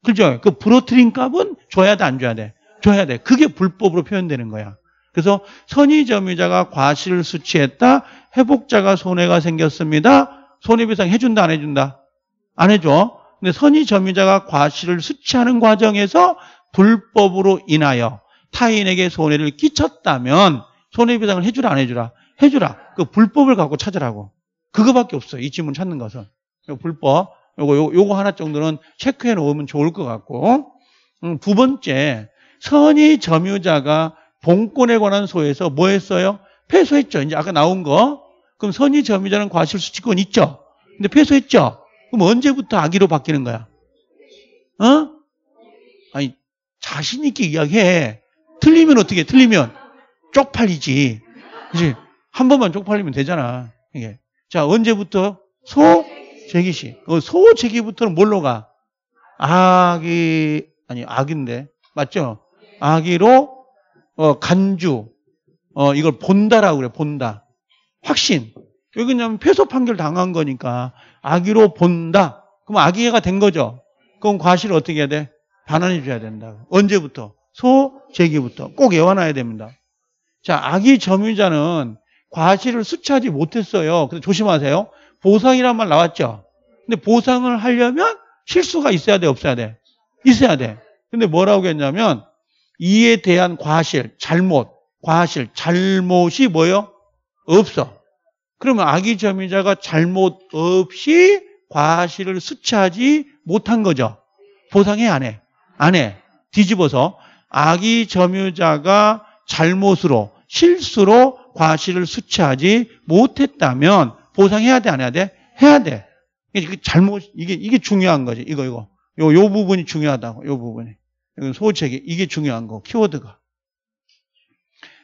그죠? 그 부러뜨린 값은 줘야 돼, 안 줘야 돼? 줘야 돼. 그게 불법으로 표현되는 거야. 그래서 선의점유자가 과실을 수치했다. 회복자가 손해가 생겼습니다. 손해배상 해준다, 안 해준다? 안 해줘. 근데 선의 점유자가 과실을 수취하는 과정에서 불법으로 인하여 타인에게 손해를 끼쳤다면 손해배상을 해주라 안 해주라 해주라 그 불법을 갖고 찾으라고 그거밖에 없어요 이 질문 찾는 것은 불법 요거, 요거, 하나 정도는 체크해 놓으면 좋을 것 같고 음, 두 번째 선의 점유자가 본권에 관한 소에서 뭐 했어요? 패소했죠 이제 아까 나온 거 그럼 선의 점유자는 과실수치권 있죠 근데 패소했죠 그럼 언제부터 아기로 바뀌는 거야? 어? 아니, 자신있게 이야기해. 틀리면 어떻게 해? 틀리면 쪽팔리지. 그지? 한 번만 쪽팔리면 되잖아. 이게. 자, 언제부터? 소, 제기시. 그 소, 제기부터는 뭘로 가? 아기, 아니, 악인데. 맞죠? 아기로, 어, 간주. 어, 이걸 본다라고 그래, 본다. 확신. 왜 그러냐면 패소 판결 당한 거니까 아기로 본다. 그럼 아기가 된 거죠. 그럼 과실을 어떻게 해야 돼? 반환해 줘야 된다. 언제부터? 소재기부터 꼭 외워놔야 됩니다. 자, 아기 점유자는 과실을 수치하지 못했어요. 그래서 조심하세요. 보상이란 말 나왔죠. 근데 보상을 하려면 실수가 있어야 돼, 없어야 돼? 있어야 돼. 근데 뭐라고 했냐면 이에 대한 과실, 잘못, 과실, 잘못이 뭐예요? 없어. 그러면 아기 점유자가 잘못 없이 과실을 수취하지 못한 거죠. 보상해 안 해? 안 해. 뒤집어서 아기 점유자가 잘못으로 실수로 과실을 수취하지 못했다면 보상해야 돼 안 해야 돼? 해야 돼. 이게 잘못 이게 이게 중요한 거지. 이거 이거. 요 요 부분이 중요하다고. 요 부분이. 이건 소책이 이게 중요한 거. 키워드가.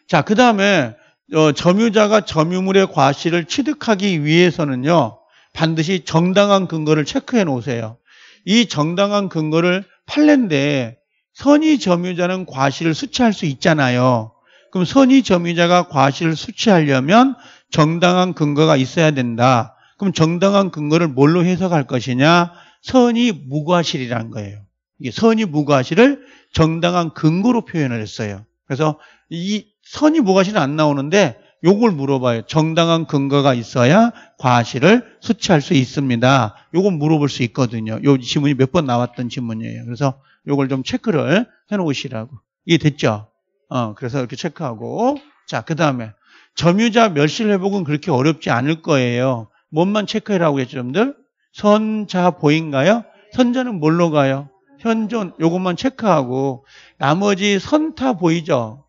자, 그다음에 어, 점유자가 점유물의 과실을 취득하기 위해서는요, 반드시 정당한 근거를 체크해 놓으세요. 이 정당한 근거를 팔랜데 선의 점유자는 과실을 수취할 수 있잖아요. 그럼 선의 점유자가 과실을 수취하려면 정당한 근거가 있어야 된다. 그럼 정당한 근거를 뭘로 해석할 것이냐? 선의 무과실이라는 거예요. 이게 선의 무과실을 정당한 근거로 표현을 했어요. 그래서 이 선이 뭐가시는 안 나오는데 요걸 물어봐요. 정당한 근거가 있어야 과실을 수치할 수 있습니다. 요건 물어볼 수 있거든요. 요 지문이 몇 번 나왔던 지문이에요. 그래서 요걸 좀 체크를 해놓으시라고. 이게 됐죠? 어, 그래서 이렇게 체크하고. 자, 그 다음에. 점유자 멸실회복은 그렇게 어렵지 않을 거예요. 뭔만 체크해라고 했죠, 여러분들? 선자 보인가요? 선자는 뭘로 가요? 현존, 요것만 체크하고. 나머지 선타 보이죠?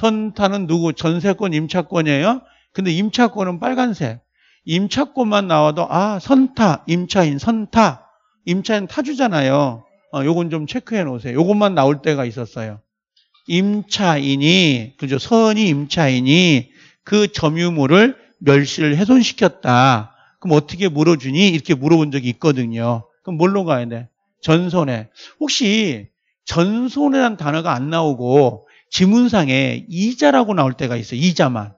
선타는 누구? 전세권, 임차권이에요. 근데 임차권은 빨간색. 임차권만 나와도 아 선타, 임차인, 선타. 임차인 타주잖아요. 어, 요건 좀 체크해 놓으세요. 요것만 나올 때가 있었어요. 임차인이 그죠? 선이 임차인이 그 점유물을 멸실 훼손시켰다. 그럼 어떻게 물어주니? 이렇게 물어본 적이 있거든요. 그럼 뭘로 가야 돼? 전손해. 혹시 전손해란 단어가 안 나오고 지문상에 이자라고 나올 때가 있어요. 이자만.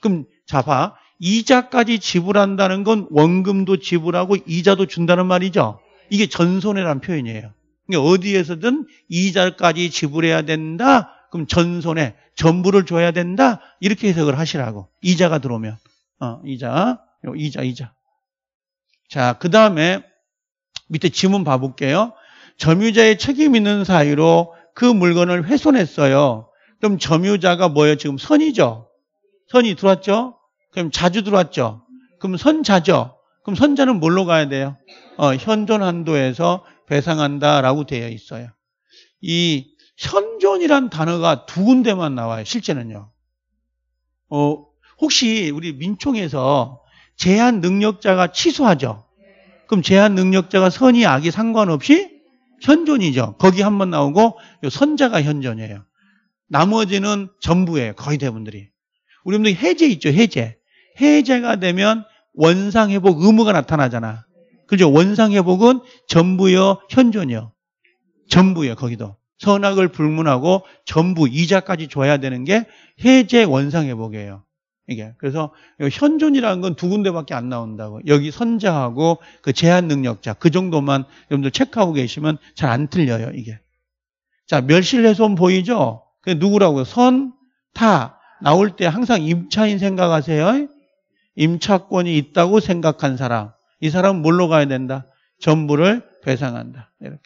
그럼 자 봐. 이자까지 지불한다는 건 원금도 지불하고 이자도 준다는 말이죠. 이게 전손해라는 표현이에요. 그러니까 어디에서든 이자까지 지불해야 된다. 그럼 전손해 전부를 줘야 된다. 이렇게 해석을 하시라고. 이자가 들어오면 어, 이자, 이자, 이자. 자, 그 다음에 밑에 지문 봐볼게요. 점유자의 책임 있는 사유로 그 물건을 훼손했어요. 그럼 점유자가 뭐예요? 지금 선이죠. 선이 들어왔죠. 그럼 자주 들어왔죠. 그럼 선자죠. 그럼 선자는 뭘로 가야 돼요? 어, 현존 한도에서 배상한다라고 되어 있어요. 이 현존이란 단어가 두 군데만 나와요. 실제는요. 어, 혹시 우리 민총에서 제한 능력자가 취소하죠. 그럼 제한 능력자가 선이 악이 상관없이 현존이죠. 거기 한 번 나오고 선자가 현존이에요. 나머지는 전부예요. 거의 대부분들이. 우리 분들 해제 있죠. 해제. 해제가 되면 원상 회복 의무가 나타나잖아. 그죠? 원상 회복은 전부여 현존여. 전부여 거기도. 선악을 불문하고 전부 이자까지 줘야 되는 게 해제 원상 회복이에요. 이게 그래서 현존이라는 건 두 군데밖에 안 나온다고 여기 선자하고 그 제한 능력자 그 정도만 여러분들 체크하고 계시면 잘 안 틀려요 이게 자 멸실훼손 보이죠 그 누구라고요? 선, 타. 나올 때 항상 임차인 생각하세요. 임차권이 있다고 생각한 사람. 이 사람은 뭘로 가야 된다? 전부를 배상한다. 이렇게.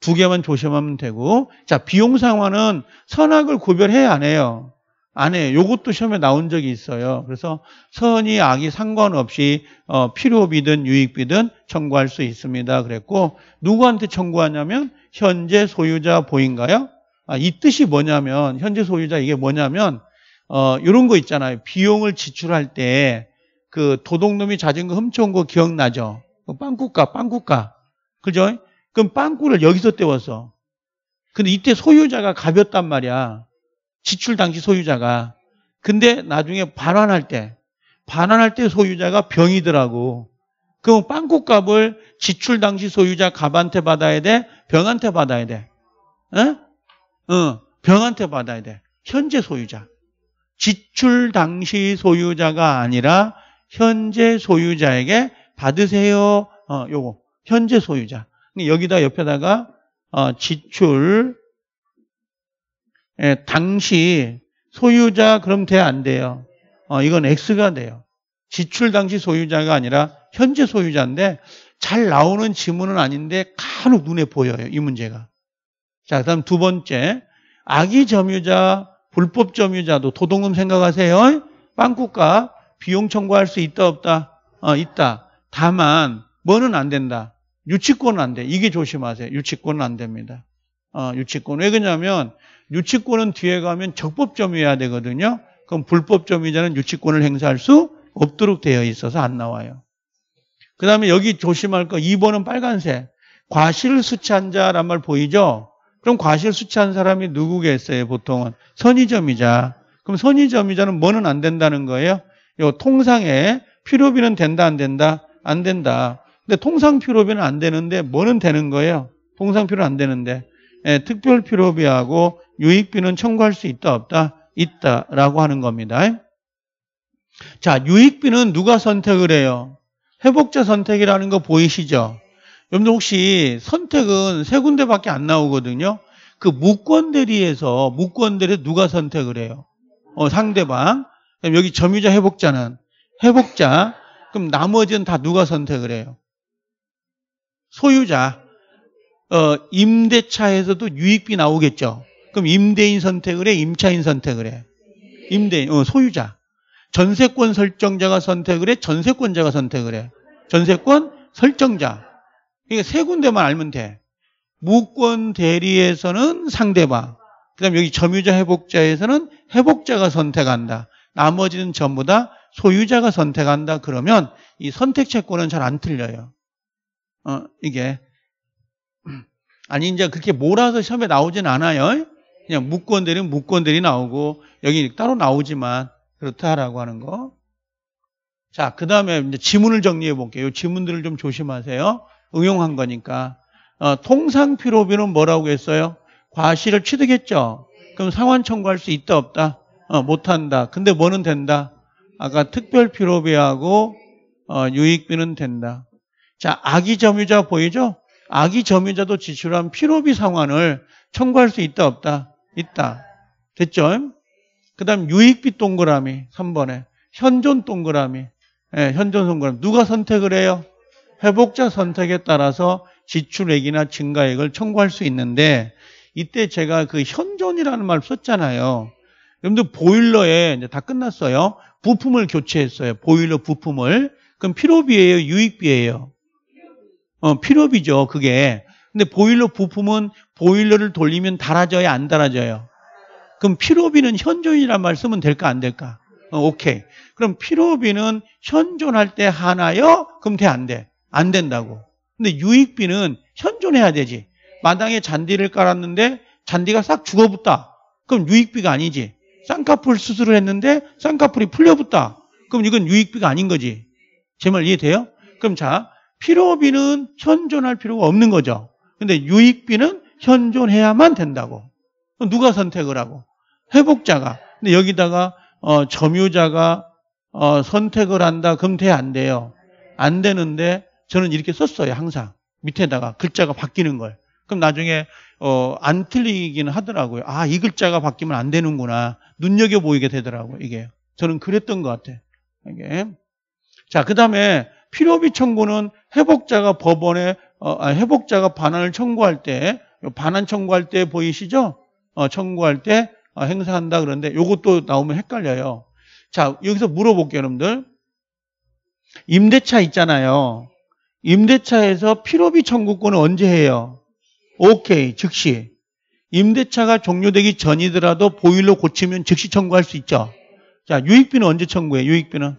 두 개만 조심하면 되고. 자, 비용 상환은 선악을 구별해야 안 해요. 안 해요. 요것도 시험에 나온 적이 있어요. 그래서 선이 악이 상관없이 어, 필요비든 유익비든 청구할 수 있습니다. 그랬고 누구한테 청구하냐면 현재 소유자 보인가요? 아, 이 뜻이 뭐냐면 현재 소유자 이게 뭐냐면 어, 이런 거 있잖아요. 비용을 지출할 때 그 도둑놈이 자전거 훔쳐온 거 기억나죠? 그 빵꾸가 빵꾸가 그죠? 그럼 빵꾸를 여기서 떼웠어. 근데 이때 소유자가 가볍단 말이야. 지출 당시 소유자가. 근데 나중에 반환할 때 반환할 때 소유자가 병이더라고. 그럼 빵꾸값을 지출 당시 소유자 갑한테 받아야 돼? 병한테 받아야 돼? 에? 어, 병한테 받아야 돼. 현재 소유자. 지출 당시 소유자가 아니라 현재 소유자에게 받으세요. 어, 요거. 현재 소유자. 여기다 옆에다가 어, 지출 예, 당시 소유자 그럼 돼 안 돼요? 어, 이건 X가 돼요. 지출 당시 소유자가 아니라 현재 소유자인데 잘 나오는 지문은 아닌데 간혹 눈에 보여요. 이 문제가. 자, 그다음 두 번째 아기 점유자, 불법 점유자도 도둑놈 생각하세요. 빵꾸가 비용 청구할 수 있다 없다? 어, 있다. 다만 뭐는 안 된다. 유치권은 안 돼. 이게 조심하세요. 유치권은 안 됩니다. 어, 유치권. 왜 그러냐면 유치권은 뒤에 가면 적법 점유해야 되거든요. 그럼 불법 점유자는 유치권을 행사할 수 없도록 되어 있어서 안 나와요. 그 다음에 여기 조심할 거 2번은 빨간색. 과실 수한자란말 보이죠? 그럼 과실 수치한 사람이 누구겠어요? 보통은 선의점이자. 그럼 선의점이자는 뭐는 안 된다는 거예요? 요 통상에 필요비는 된다 안 된다? 안 된다. 근데 통상 필요비는 안 되는데 뭐는 되는 거예요? 통상 필요 안 되는데. 예, 특별 필요비하고 유익비는 청구할 수 있다 없다? 있다라고 하는 겁니다. 자, 유익비는 누가 선택을 해요? 회복자 선택이라는 거 보이시죠? 여러분들 혹시 선택은 세 군데밖에 안 나오거든요. 그 무권 대리에서 무권 대리 누가 선택을 해요? 어, 상대방. 여기 점유자 회복자는 회복자. 그럼 나머지는 다 누가 선택을 해요? 소유자. 어, 임대차에서도 유익비 나오겠죠. 그럼 임대인 선택을 해, 임차인 선택을 해. 임대인, 어, 소유자. 전세권 설정자가 선택을 해, 전세권자가 선택을 해. 전세권 설정자. 이게 그러니까 세 군데만 알면 돼. 무권 대리에서는 상대방. 그 다음 여기 점유자 회복자에서는 회복자가 선택한다. 나머지는 전부 다 소유자가 선택한다. 그러면 이 선택 채권은 잘 안 틀려요. 어, 이게. 아니, 이제 그렇게 몰아서 시험에 나오진 않아요. 그냥 무권 대리는 무권 대리 나오고, 여기 따로 나오지만, 그렇다라고 하는 거. 자, 그 다음에 이제 지문을 정리해 볼게요. 지문들을 좀 조심하세요. 응용한 거니까. 어, 통상 피로비는 뭐라고 했어요? 과실을 취득했죠. 그럼 상환 청구할 수 있다 없다? 어, 못한다. 근데 뭐는 된다? 아까 특별 피로비하고 어, 유익비는 된다. 자, 아기 점유자 보이죠? 아기 점유자도 지출한 피로비 상환을 청구할 수 있다 없다? 있다. 됐죠? 그 다음 유익비 동그라미 3번에 현존 동그라미 예, 현존 동그라미 누가 선택을 해요? 회복자 선택에 따라서 지출액이나 증가액을 청구할 수 있는데 이때 제가 그 현존이라는 말을 썼잖아요. 여러분들 보일러에 이제 다 끝났어요. 부품을 교체했어요. 보일러 부품을. 그럼 필요비예요, 유익비예요. 어, 필요비죠, 그게. 근데 보일러 부품은 보일러를 돌리면 달아져요, 안 달아져요? 그럼 필요비는 현존이라는말 쓰면 될까, 안 될까? 어, 오케이. 그럼 필요비는 현존할 때 하나요? 그럼 돼, 안 돼? 안 된다고. 근데 유익비는 현존해야 되지. 마당에 잔디를 깔았는데 잔디가 싹 죽어붙다. 그럼 유익비가 아니지. 쌍꺼풀 수술을 했는데 쌍꺼풀이 풀려붙다. 그럼 이건 유익비가 아닌 거지. 제 말 이해돼요? 그럼 자, 필요비는 현존할 필요가 없는 거죠. 근데 유익비는 현존해야만 된다고. 누가 선택을 하고? 회복자가. 근데 여기다가 어, 점유자가 어, 선택을 한다. 그럼 돼안 돼요? 안 되는데 저는 이렇게 썼어요, 항상. 밑에다가 글자가 바뀌는 걸. 그럼 나중에 어, 안 틀리기는 하더라고요. 아, 이 글자가 바뀌면 안 되는구나. 눈여겨 보이게 되더라고요, 이게. 저는 그랬던 것같아 이게. 자, 그다음에 필요비 청구는 회복자가 법원에 어, 아, 회복자가 반환을 청구할 때 반환 청구할 때 보이시죠? 어, 청구할 때 어, 행사한다 그런데 이것도 나오면 헷갈려요. 자, 여기서 물어볼게요, 여러분들. 임대차 있잖아요. 임대차에서 필요비 청구권은 언제 해요? 오케이, 즉시. 임대차가 종료되기 전이더라도 보일러 고치면 즉시 청구할 수 있죠. 자, 유익비는 언제 청구해? 유익비는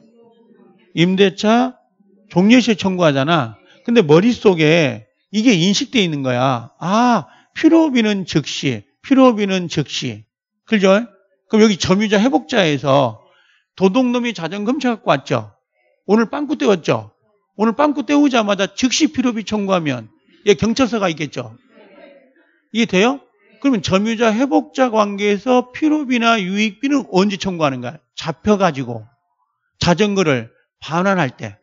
임대차 종료 시에 청구하잖아. 근데 머릿속에 이게 인식돼 있는 거야. 아, 필요비는 즉시, 필요비는 즉시. 그죠? 그럼 여기 점유자 회복자에서 도둑놈이 자전금 훔쳐갖고 왔죠. 오늘 빵꾸 때웠죠 오늘 빵꾸 때우자마자 즉시 필요비 청구하면 예, 경찰서가 있겠죠. 이해 돼요? 그러면 점유자 회복자 관계에서 피로비나 유익비는 언제 청구하는가요? 잡혀가지고 자전거를 반환할 때.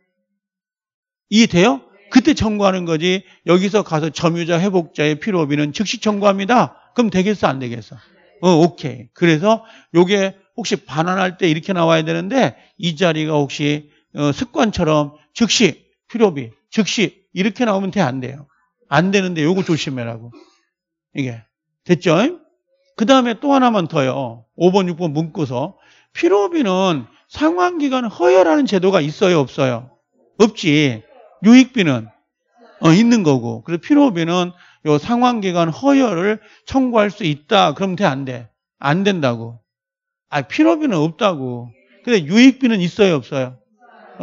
이해 돼요? 그때 청구하는 거지 여기서 가서 점유자 회복자의 피로비는 즉시 청구합니다. 그럼 되겠어 안 되겠어? 어 오케이. 그래서 이게 혹시 반환할 때 이렇게 나와야 되는데 이 자리가 혹시 어, 습관처럼 즉시 필요비, 즉시 이렇게 나오면 돼 안 돼요. 안 되는데 요거 조심해라고. 이게 됐죠? 그 다음에 또 하나만 더요. 5번, 6번 문구서 필요비는 상환기간 허여라는 제도가 있어요, 없어요? 없지. 유익비는 어, 있는 거고. 그리고 필요비는 요 상환기간 허여를 청구할 수 있다. 그럼 돼, 안 돼? 안 된다고. 아, 필요비는 없다고. 근데 유익비는 있어요, 없어요?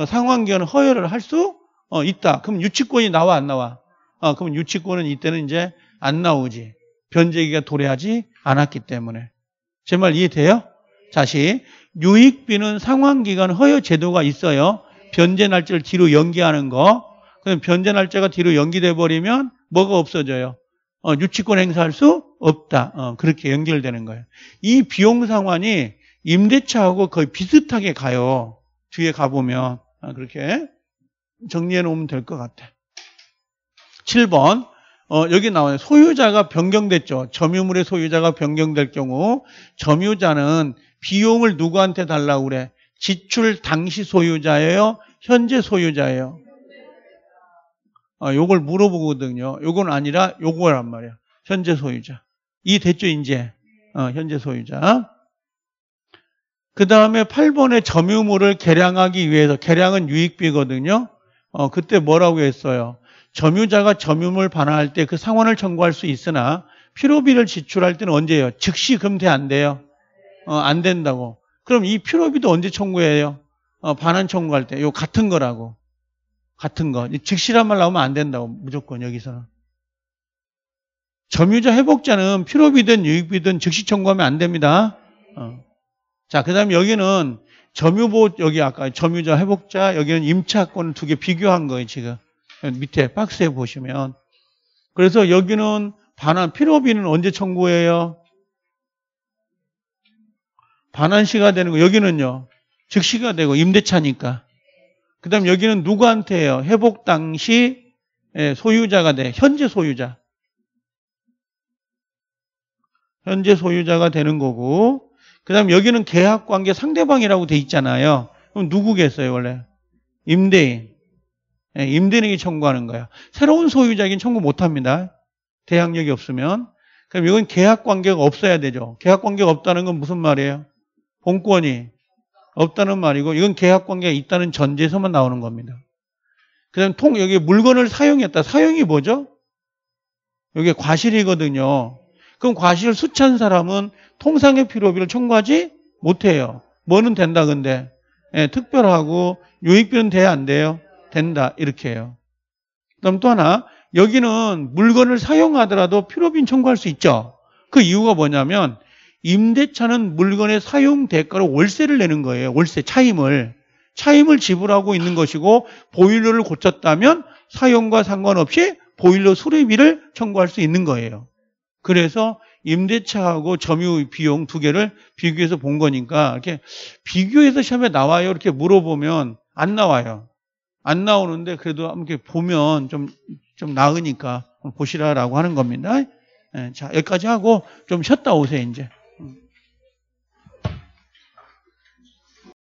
상환기간 허여를 할 수 있다. 그럼 유치권이 나와 안 나와? 어, 그럼 유치권은 이때는 이제 안 나오지. 변제기가 도래하지 않았기 때문에. 제 말 이해돼요? 다시 유익비는 상환기간 허여 제도가 있어요. 변제 날짜를 뒤로 연기하는 거. 그럼 변제 날짜가 뒤로 연기돼 버리면 뭐가 없어져요? 어, 유치권 행사할 수 없다. 어, 그렇게 연결되는 거예요. 이 비용 상환이 임대차하고 거의 비슷하게 가요. 뒤에 가보면. 아, 그렇게 정리해 놓으면 될 것 같아. 7번. 어, 여기 나와요. 소유자가 변경됐죠. 점유물의 소유자가 변경될 경우 점유자는 비용을 누구한테 달라고 그래? 지출 당시 소유자예요? 현재 소유자예요? 어, 요걸 물어보거든요. 요건 아니라 요거란 말이야. 현재 소유자. 이 됐죠, 이제? 어, 현재 소유자. 그 다음에 8번의 점유물을 계량하기 위해서 계량은 유익비거든요. 어, 그때 뭐라고 했어요? 점유자가 점유물 반환할 때 그 상환을 청구할 수 있으나 피로비를 지출할 때는 언제예요? 즉시 금태 안 돼요. 어, 안 된다고. 그럼 이피로비도 언제 청구해요? 어, 반환 청구할 때. 요 같은 거라고. 같은 거. 즉시란 말 나오면 안 된다고. 무조건 여기서는. 점유자 회복자는 피로비든 유익비든 즉시 청구하면 안 됩니다. 어. 자, 그 다음에 여기는 점유보, 여기 아까 점유자 회복자, 여기는 임차권 두 개 비교한 거예요, 지금. 밑에 박스에 보시면. 그래서 여기는 반환, 필요비는 언제 청구해요? 반환 시가 되는 거, 여기는요, 즉시가 되고 임대차니까. 그 다음 에 여기는 누구한테 해요? 회복 당시 예, 소유자가 돼. 현재 소유자. 현재 소유자가 되는 거고, 그다음 여기는 계약 관계 상대방이라고 돼 있잖아요. 그럼 누구겠어요 원래? 임대인. 예, 임대인에게 청구하는 거야. 새로운 소유자에겐 청구 못합니다. 대항력이 없으면. 그럼 이건 계약 관계가 없어야 되죠. 계약 관계가 없다는 건 무슨 말이에요? 본권이 없다는 말이고 이건 계약 관계가 있다는 전제에서만 나오는 겁니다. 그다음 통 여기 물건을 사용했다. 사용이 뭐죠? 여기 과실이거든요. 그럼 과실을 수찬 사람은 통상의 필요비를 청구하지 못해요. 뭐는 된다 근데 예, 특별하고 유익비는 돼야 안 돼요? 된다 이렇게 해요. 그다음 또 하나 여기는 물건을 사용하더라도 필요비는 청구할 수 있죠. 그 이유가 뭐냐면 임대차는 물건의 사용 대가로 월세를 내는 거예요. 월세 차임을 차임을 지불하고 있는 것이고 보일러를 고쳤다면 사용과 상관없이 보일러 수리비를 청구할 수 있는 거예요. 그래서 임대차하고 점유 비용 두 개를 비교해서 본 거니까 이렇게 비교해서 시험에 나와요 이렇게 물어보면 안 나와요. 안 나오는데 그래도 함께 보면 좀 좀 나으니까 보시라라고 하는 겁니다. 예, 자 여기까지 하고 좀 쉬었다 오세요 이제.